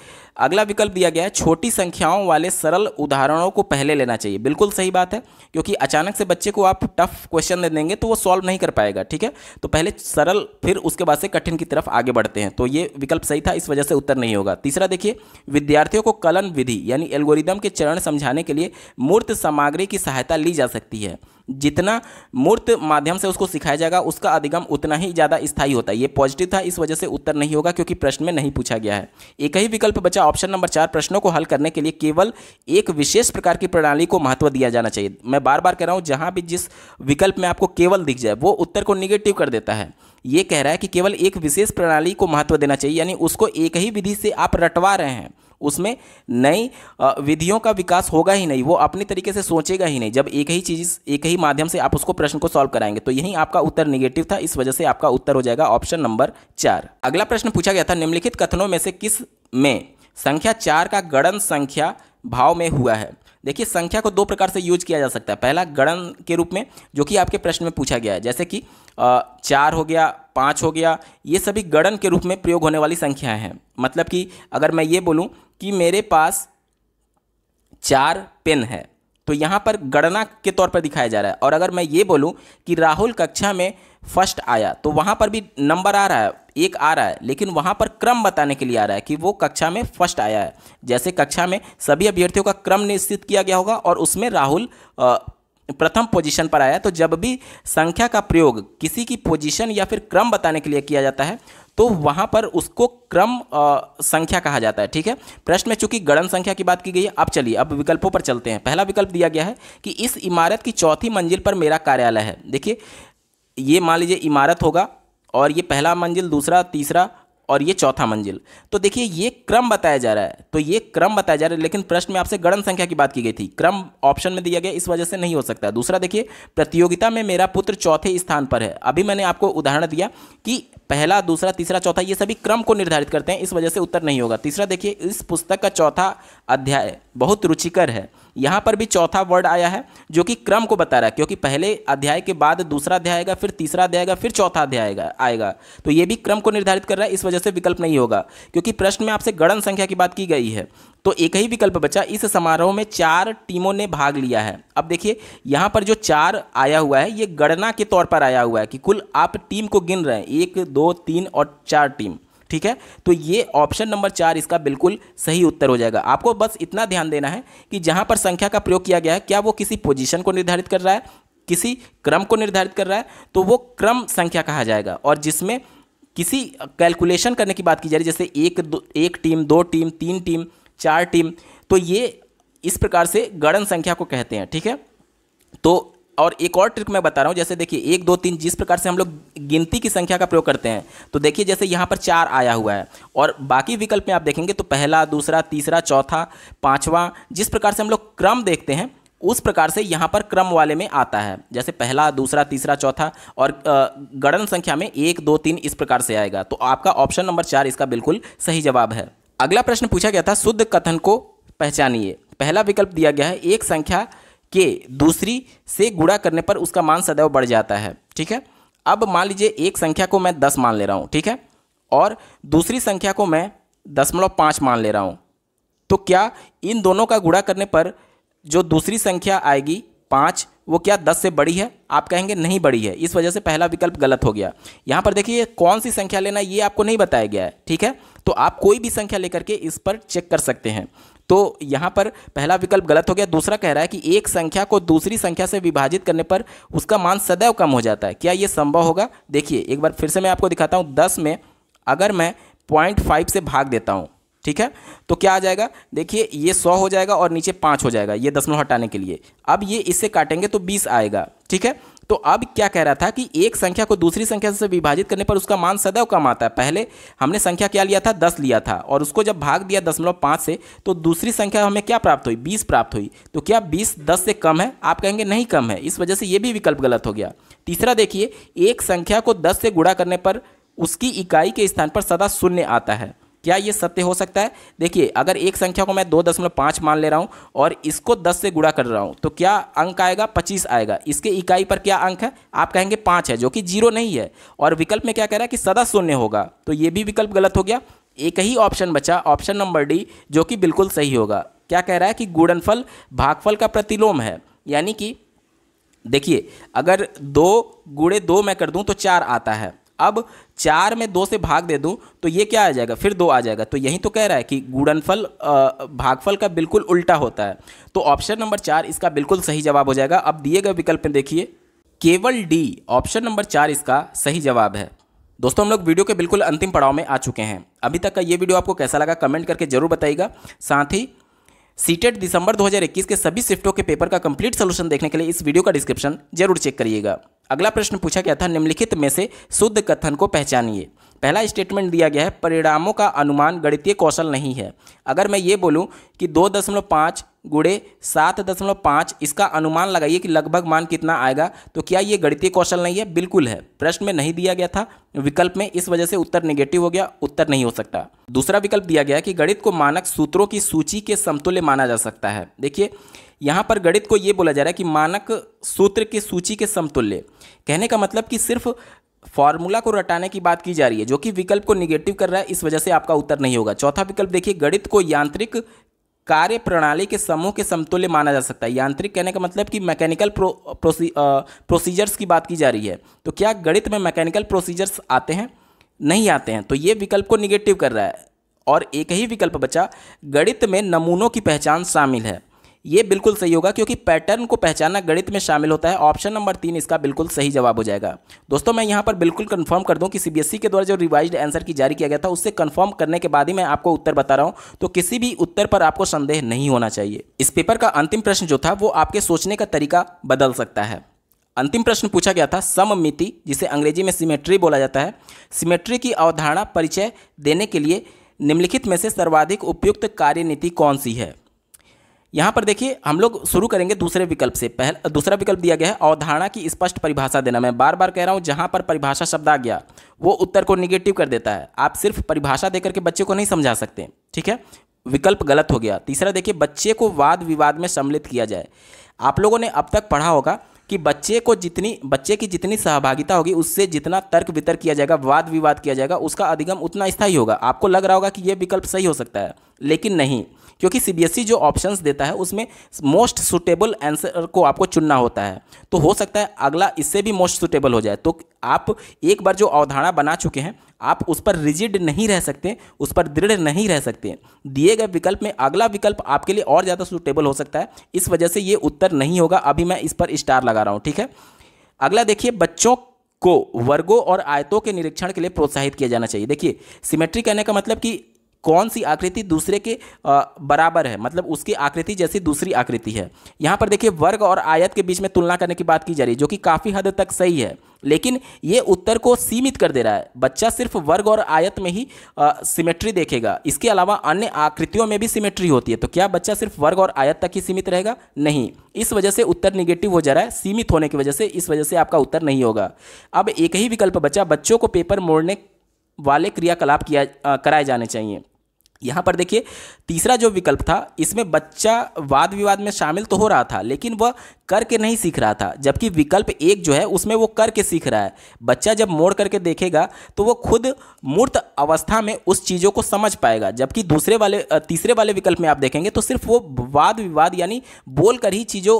अगला विकल्प दिया गया है छोटी संख्याओं वाले सरल उदाहरणों को पहले लेना चाहिए बिल्कुल सही बात है क्योंकि अचानक से बच्चे को आप टफ क्वेश्चन दे देंगे तो वो सॉल्व नहीं कर पाएगा ठीक है तो पहले सरल फिर उसके बाद से कठिन की तरफ आगे बढ़ते हैं तो ये विकल्प सही था इस वजह से उत्तर नहीं होगा तीसरा देखिए विद्यार्थियों को कलन विधि यानी एल्गोरिदम के चरण समझाने के लिए मूर्त सामग्री की सहायता ली जा सकती है जितना मूर्त माध्यम से उसको सिखाया जाएगा उसका अधिगम उतना ही ज़्यादा स्थायी होता है ये पॉजिटिव था इस वजह से उत्तर नहीं होगा क्योंकि प्रश्न में नहीं पूछा गया है एक ही विकल्प बचा ऑप्शन नंबर चार प्रश्नों को हल करने के लिए केवल एक विशेष प्रकार की प्रणाली को महत्व दिया जाना चाहिए मैं बार बार कह रहा हूँ जहाँ भी जिस विकल्प में आपको केवल दिख जाए वो उत्तर को निगेटिव कर देता है ये कह रहा है कि केवल एक विशेष प्रणाली को महत्व देना चाहिए यानी उसको एक ही विधि से आप रटवा रहे हैं उसमें नई विधियों का विकास होगा ही नहीं वो अपने तरीके से सोचेगा ही नहीं जब एक ही चीज़ एक ही माध्यम से आप उसको प्रश्न को सॉल्व कराएंगे तो यही आपका उत्तर निगेटिव था इस वजह से आपका उत्तर हो जाएगा ऑप्शन नंबर चार अगला प्रश्न पूछा गया था निम्नलिखित कथनों में से किस में संख्या चार का गणन संख्या भाव में हुआ है देखिए संख्या को दो प्रकार से यूज किया जा सकता है पहला गणन के रूप में जो कि आपके प्रश्न में पूछा गया है जैसे कि चार हो गया पाँच हो गया ये सभी गणन के रूप में प्रयोग होने वाली संख्या हैं मतलब कि अगर मैं ये बोलूँ कि मेरे पास चार पेन है तो यहाँ पर गणना के तौर पर दिखाया जा रहा है और अगर मैं ये बोलूँ कि राहुल कक्षा में फर्स्ट आया तो वहाँ पर भी नंबर आ रहा है एक आ रहा है लेकिन वहाँ पर क्रम बताने के लिए आ रहा है कि वो कक्षा में फर्स्ट आया है जैसे कक्षा में सभी अभ्यर्थियों का क्रम निश्चित किया गया होगा और उसमें राहुल प्रथम पोजीशन पर आया तो जब भी संख्या का प्रयोग किसी की पोजीशन या फिर क्रम बताने के लिए किया जाता है तो वहाँ पर उसको क्रम संख्या कहा जाता है ठीक है प्रश्न में चूंकि गणन संख्या की बात की गई है अब चलिए अब विकल्पों पर चलते हैं पहला विकल्प दिया गया है कि इस इमारत की चौथी मंजिल पर मेरा कार्यालय है देखिए ये मान लीजिए इमारत होगा और ये पहला मंजिल दूसरा तीसरा और ये चौथा मंजिल तो देखिए ये क्रम बताया जा रहा है तो ये क्रम बताया जा रहा है लेकिन प्रश्न में आपसे गणन संख्या की बात की गई थी क्रम ऑप्शन में दिया गया इस वजह से नहीं हो सकता दूसरा देखिए प्रतियोगिता में मेरा पुत्र चौथे स्थान पर है अभी मैंने आपको उदाहरण दिया कि पहला दूसरा तीसरा चौथा ये सभी क्रम को निर्धारित करते हैं इस वजह से उत्तर नहीं होगा तीसरा देखिए इस पुस्तक का चौथा अध्याय बहुत रुचिकर है यहाँ पर भी चौथा वर्ड आया है जो कि क्रम को बता रहा है क्योंकि पहले अध्याय के बाद दूसरा अध्याय आएगा फिर तीसरा अध्याय आएगा फिर चौथा अध्याय आएगा आएगा तो ये भी क्रम को निर्धारित कर रहा है इस वजह से विकल्प नहीं होगा क्योंकि प्रश्न में आपसे गणन संख्या की बात की गई है तो एक ही विकल्प बचा इस समारोह में चार टीमों ने भाग लिया है अब देखिए यहाँ पर जो चार आया हुआ है ये गणना के तौर पर आया हुआ है कि कुल आप टीम को गिन रहे हैं एक दो तीन और चार टीम ठीक है तो ये ऑप्शन नंबर चार इसका बिल्कुल सही उत्तर हो जाएगा आपको बस इतना ध्यान देना है कि जहाँ पर संख्या का प्रयोग किया गया है क्या वो किसी पोजिशन को निर्धारित कर रहा है किसी क्रम को निर्धारित कर रहा है तो वो क्रम संख्या कहा जाएगा और जिसमें किसी कैलकुलेशन करने की बात की जा रही है जैसे एक दो एक टीम दो टीम तीन टीम चार टीम तो ये इस प्रकार से गणन संख्या को कहते हैं ठीक है तो और एक और ट्रिक मैं बता रहा हूँ जैसे देखिए एक दो तीन जिस प्रकार से हम लोग गिनती की संख्या का प्रयोग करते हैं तो देखिए जैसे यहाँ पर चार आया हुआ है और बाकी विकल्प में आप देखेंगे तो पहला दूसरा तीसरा चौथा पाँचवा जिस प्रकार से हम लोग क्रम देखते हैं उस प्रकार से यहाँ पर क्रम वाले में आता है जैसे पहला दूसरा तीसरा चौथा और गणन संख्या में एक दो तीन इस प्रकार से आएगा तो आपका ऑप्शन नंबर चार इसका बिल्कुल सही जवाब है अगला प्रश्न पूछा गया था शुद्ध कथन को पहचानिए पहला विकल्प दिया गया है एक संख्या के दूसरी से गुड़ा करने पर उसका मान सदैव बढ़ जाता है ठीक है अब मान लीजिए एक संख्या को मैं दस मान ले रहा हूँ ठीक है और दूसरी संख्या को मैं दशमलव पाँच मान ले रहा हूँ तो क्या इन दोनों का गुड़ा करने पर जो दूसरी संख्या आएगी पाँच वो क्या दस से बड़ी है आप कहेंगे नहीं बड़ी है इस वजह से पहला विकल्प गलत हो गया यहाँ पर देखिए कौन सी संख्या लेना ये आपको नहीं बताया गया है ठीक है तो आप कोई भी संख्या लेकर के इस पर चेक कर सकते हैं तो यहाँ पर पहला विकल्प गलत हो गया दूसरा कह रहा है कि एक संख्या को दूसरी संख्या से विभाजित करने पर उसका मान सदैव कम हो जाता है क्या ये संभव होगा देखिए एक बार फिर से मैं आपको दिखाता हूँ दस में अगर मैं पॉइंट फाइव से भाग देता हूँ ठीक है तो क्या आ जाएगा देखिए ये सौ हो जाएगा और नीचे पाँच हो जाएगा ये दसमलव हटाने के लिए अब ये इससे काटेंगे तो बीस आएगा ठीक है तो अब क्या कह रहा था कि एक संख्या को दूसरी संख्या से विभाजित करने पर उसका मान सदैव कम आता है पहले हमने संख्या क्या लिया था दस लिया था और उसको जब भाग दिया दशमलव पाँच से तो दूसरी संख्या हमें क्या प्राप्त हुई बीस प्राप्त हुई तो क्या बीस दस से कम है आप कहेंगे नहीं कम है इस वजह से ये भी विकल्प गलत हो गया तीसरा देखिए एक संख्या को दस से गुणा करने पर उसकी इकाई के स्थान पर सदा शून्य आता है क्या ये सत्य हो सकता है देखिए अगर एक संख्या को मैं दो दशमलव पाँच मान ले रहा हूँ और इसको दस से गुड़ा कर रहा हूँ तो क्या अंक आएगा पच्चीस आएगा इसके इकाई पर क्या अंक है आप कहेंगे पाँच है जो कि जीरो नहीं है और विकल्प में क्या कह रहा है कि सदा शून्य होगा तो ये भी विकल्प गलत हो गया एक ही ऑप्शन बचा ऑप्शन नंबर डी जो कि बिल्कुल सही होगा क्या कह रहा है कि गुड़नफल भागफल का प्रतिलोम है यानी कि देखिए अगर दो गुड़े दो मैं कर दूं तो चार आता है अब चार में दो से भाग दे दूं तो ये क्या आ जाएगा फिर दो आ जाएगा तो यही तो कह रहा है कि गुणनफल भागफल का बिल्कुल उल्टा होता है तो ऑप्शन नंबर चार इसका बिल्कुल सही जवाब हो जाएगा अब दिए गए विकल्प में देखिए केवल डी ऑप्शन नंबर चार इसका सही जवाब है दोस्तों हम लोग वीडियो के बिल्कुल अंतिम पड़ाव में आ चुके हैं अभी तक का ये वीडियो आपको कैसा लगा कमेंट करके जरूर बताइएगा साथ ही सीटेट दिसंबर 2021 के सभी शिफ्टों के पेपर का कंप्लीट सोल्यूशन देखने के लिए इस वीडियो का डिस्क्रिप्शन जरूर चेक करिएगा अगला प्रश्न पूछा गया था निम्नलिखित में से शुद्ध कथन को पहचानिए पहला स्टेटमेंट दिया गया है परिणामों का अनुमान गणितीय कौशल नहीं है अगर मैं ये बोलूँ कि दो दशमलव पाँच गुड़े सात दशमलव पाँच इसका अनुमान लगाइए कि लगभग मान कितना आएगा तो क्या ये गणितीय कौशल नहीं है बिल्कुल है प्रश्न में नहीं दिया गया था विकल्प में इस वजह से उत्तर निगेटिव हो गया उत्तर नहीं हो सकता दूसरा विकल्प दिया गया कि गणित को मानक सूत्रों की सूची के समतुल्य माना जा सकता है देखिए यहाँ पर गणित को ये बोला जा रहा है कि मानक सूत्र की सूची के समतुल्य कहने का मतलब कि सिर्फ फॉर्मूला को रटाने की बात की जा रही है जो कि विकल्प को निगेटिव कर रहा है इस वजह से आपका उत्तर नहीं होगा चौथा विकल्प देखिए गणित को यांत्रिक कार्य प्रणाली के समूह के समतुल्य माना जा सकता है यांत्रिक कहने का मतलब कि मैकेनिकल प्रो, प्रोसी, प्रोसीजर्स की बात की जा रही है तो क्या गणित में मैकेनिकल प्रोसीजर्स आते हैं नहीं आते हैं तो ये विकल्प को निगेटिव कर रहा है और एक ही विकल्प बचा गणित में नमूनों की पहचान शामिल है ये बिल्कुल सही होगा क्योंकि पैटर्न को पहचानना गणित में शामिल होता है ऑप्शन नंबर तीन इसका बिल्कुल सही जवाब हो जाएगा दोस्तों मैं यहाँ पर बिल्कुल कन्फर्म कर दूँ कि सीबीएसई e के द्वारा जो रिवाइज आंसर की जारी किया गया था उससे कन्फर्म करने के बाद ही मैं आपको उत्तर बता रहा हूँ तो किसी भी उत्तर पर आपको संदेह नहीं होना चाहिए इस पेपर का अंतिम प्रश्न जो था वो आपके सोचने का तरीका बदल सकता है अंतिम प्रश्न पूछा गया था सममिति जिसे अंग्रेजी में सिमेट्री बोला जाता है सिमेट्री की अवधारणा परिचय देने के लिए निम्नलिखित में से सर्वाधिक उपयुक्त कार्यनीति कौन सी है यहाँ पर देखिए हम लोग शुरू करेंगे दूसरे विकल्प से पहला दूसरा विकल्प दिया गया है अवधारणा की स्पष्ट परिभाषा देना मैं बार बार कह रहा हूँ जहाँ पर परिभाषा शब्द आ गया वो उत्तर को निगेटिव कर देता है आप सिर्फ परिभाषा देकर के बच्चे को नहीं समझा सकते ठीक है विकल्प गलत हो गया तीसरा देखिए बच्चे को वाद विवाद में सम्मिलित किया जाए आप लोगों ने अब तक पढ़ा होगा कि बच्चे को जितनी बच्चे की जितनी सहभागिता होगी उससे जितना तर्क वितर्क किया जाएगा वाद विवाद किया जाएगा उसका अधिगम उतना स्थायी होगा आपको लग रहा होगा कि ये विकल्प सही हो सकता है लेकिन नहीं क्योंकि सीबीएसई e जो ऑप्शंस देता है उसमें मोस्ट सुटेबल आंसर को आपको चुनना होता है तो हो सकता है अगला इससे भी मोस्ट सुटेबल हो जाए तो आप एक बार जो अवधारणा बना चुके हैं आप उस पर रिजिड नहीं रह सकते उस पर दृढ़ नहीं रह सकते दिए गए विकल्प में अगला विकल्प आपके लिए और ज़्यादा सुटेबल हो सकता है इस वजह से ये उत्तर नहीं होगा अभी मैं इस पर स्टार लगा रहा हूँ ठीक है अगला देखिए बच्चों को वर्गों और आयतों के निरीक्षण के लिए प्रोत्साहित किया जाना चाहिए देखिए सिमेट्री कहने का मतलब कि कौन सी आकृति दूसरे के बराबर है मतलब उसकी आकृति जैसी दूसरी आकृति है यहाँ पर देखिए वर्ग और आयत के बीच में तुलना करने की बात की जा रही है जो कि काफ़ी हद तक सही है लेकिन ये उत्तर को सीमित कर दे रहा है बच्चा सिर्फ वर्ग और आयत में ही सिमेट्री देखेगा इसके अलावा अन्य आकृतियों में भी सिमेट्री होती है तो क्या बच्चा सिर्फ वर्ग और आयत तक ही सीमित रहेगा नहीं इस वजह से उत्तर निगेटिव हो जा रहा है सीमित होने की वजह से इस वजह से आपका उत्तर नहीं होगा अब एक ही विकल्प बच्चा बच्चों को पेपर मोड़ने वाले क्रियाकलाप किया कराए जाने चाहिए यहाँ पर देखिए तीसरा जो विकल्प था इसमें बच्चा वाद विवाद में शामिल तो हो रहा था लेकिन वह करके नहीं सीख रहा था जबकि विकल्प एक जो है उसमें वो करके सीख रहा है बच्चा जब मोड़ करके देखेगा तो वो खुद मूर्त अवस्था में उस चीज़ों को समझ पाएगा जबकि दूसरे वाले तीसरे वाले विकल्प में आप देखेंगे तो सिर्फ वो वाद विवाद यानी बोल कर ही चीज़ों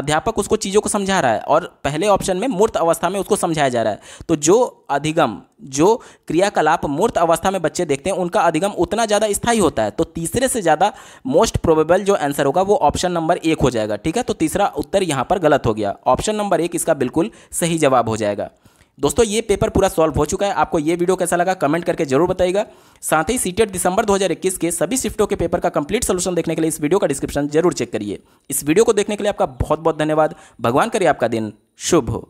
अध्यापक उसको चीज़ों को समझा रहा है और पहले ऑप्शन में मूर्त अवस्था में उसको समझाया जा रहा है तो जो अधिगम जो क्रियाकलाप मूर्त अवस्था में बच्चे देखते हैं उनका अधिगम उतना ज़्यादा स्थायी होता है तो तीसरे से ज़्यादा मोस्ट प्रोबेबल जो आंसर होगा वो ऑप्शन नंबर एक हो जाएगा ठीक है तो तीसरा उत्तर यहाँ पर गलत हो गया ऑप्शन नंबर एक इसका बिल्कुल सही जवाब हो जाएगा दोस्तों ये पेपर पूरा सॉल्व हो चुका है आपको ये वीडियो कैसा लगा कमेंट करके जरूर बताएगा साथ ही सीटेट दिसंबर 2021 के सभी शिफ्टों के पेपर का कंप्लीट सोल्यूशन देखने के लिए इस वीडियो का डिस्क्रिप्शन जरूर चेक करिए इस वीडियो को देखने के लिए आपका बहुत बहुत धन्यवाद भगवान करिए आपका दिन शुभ हो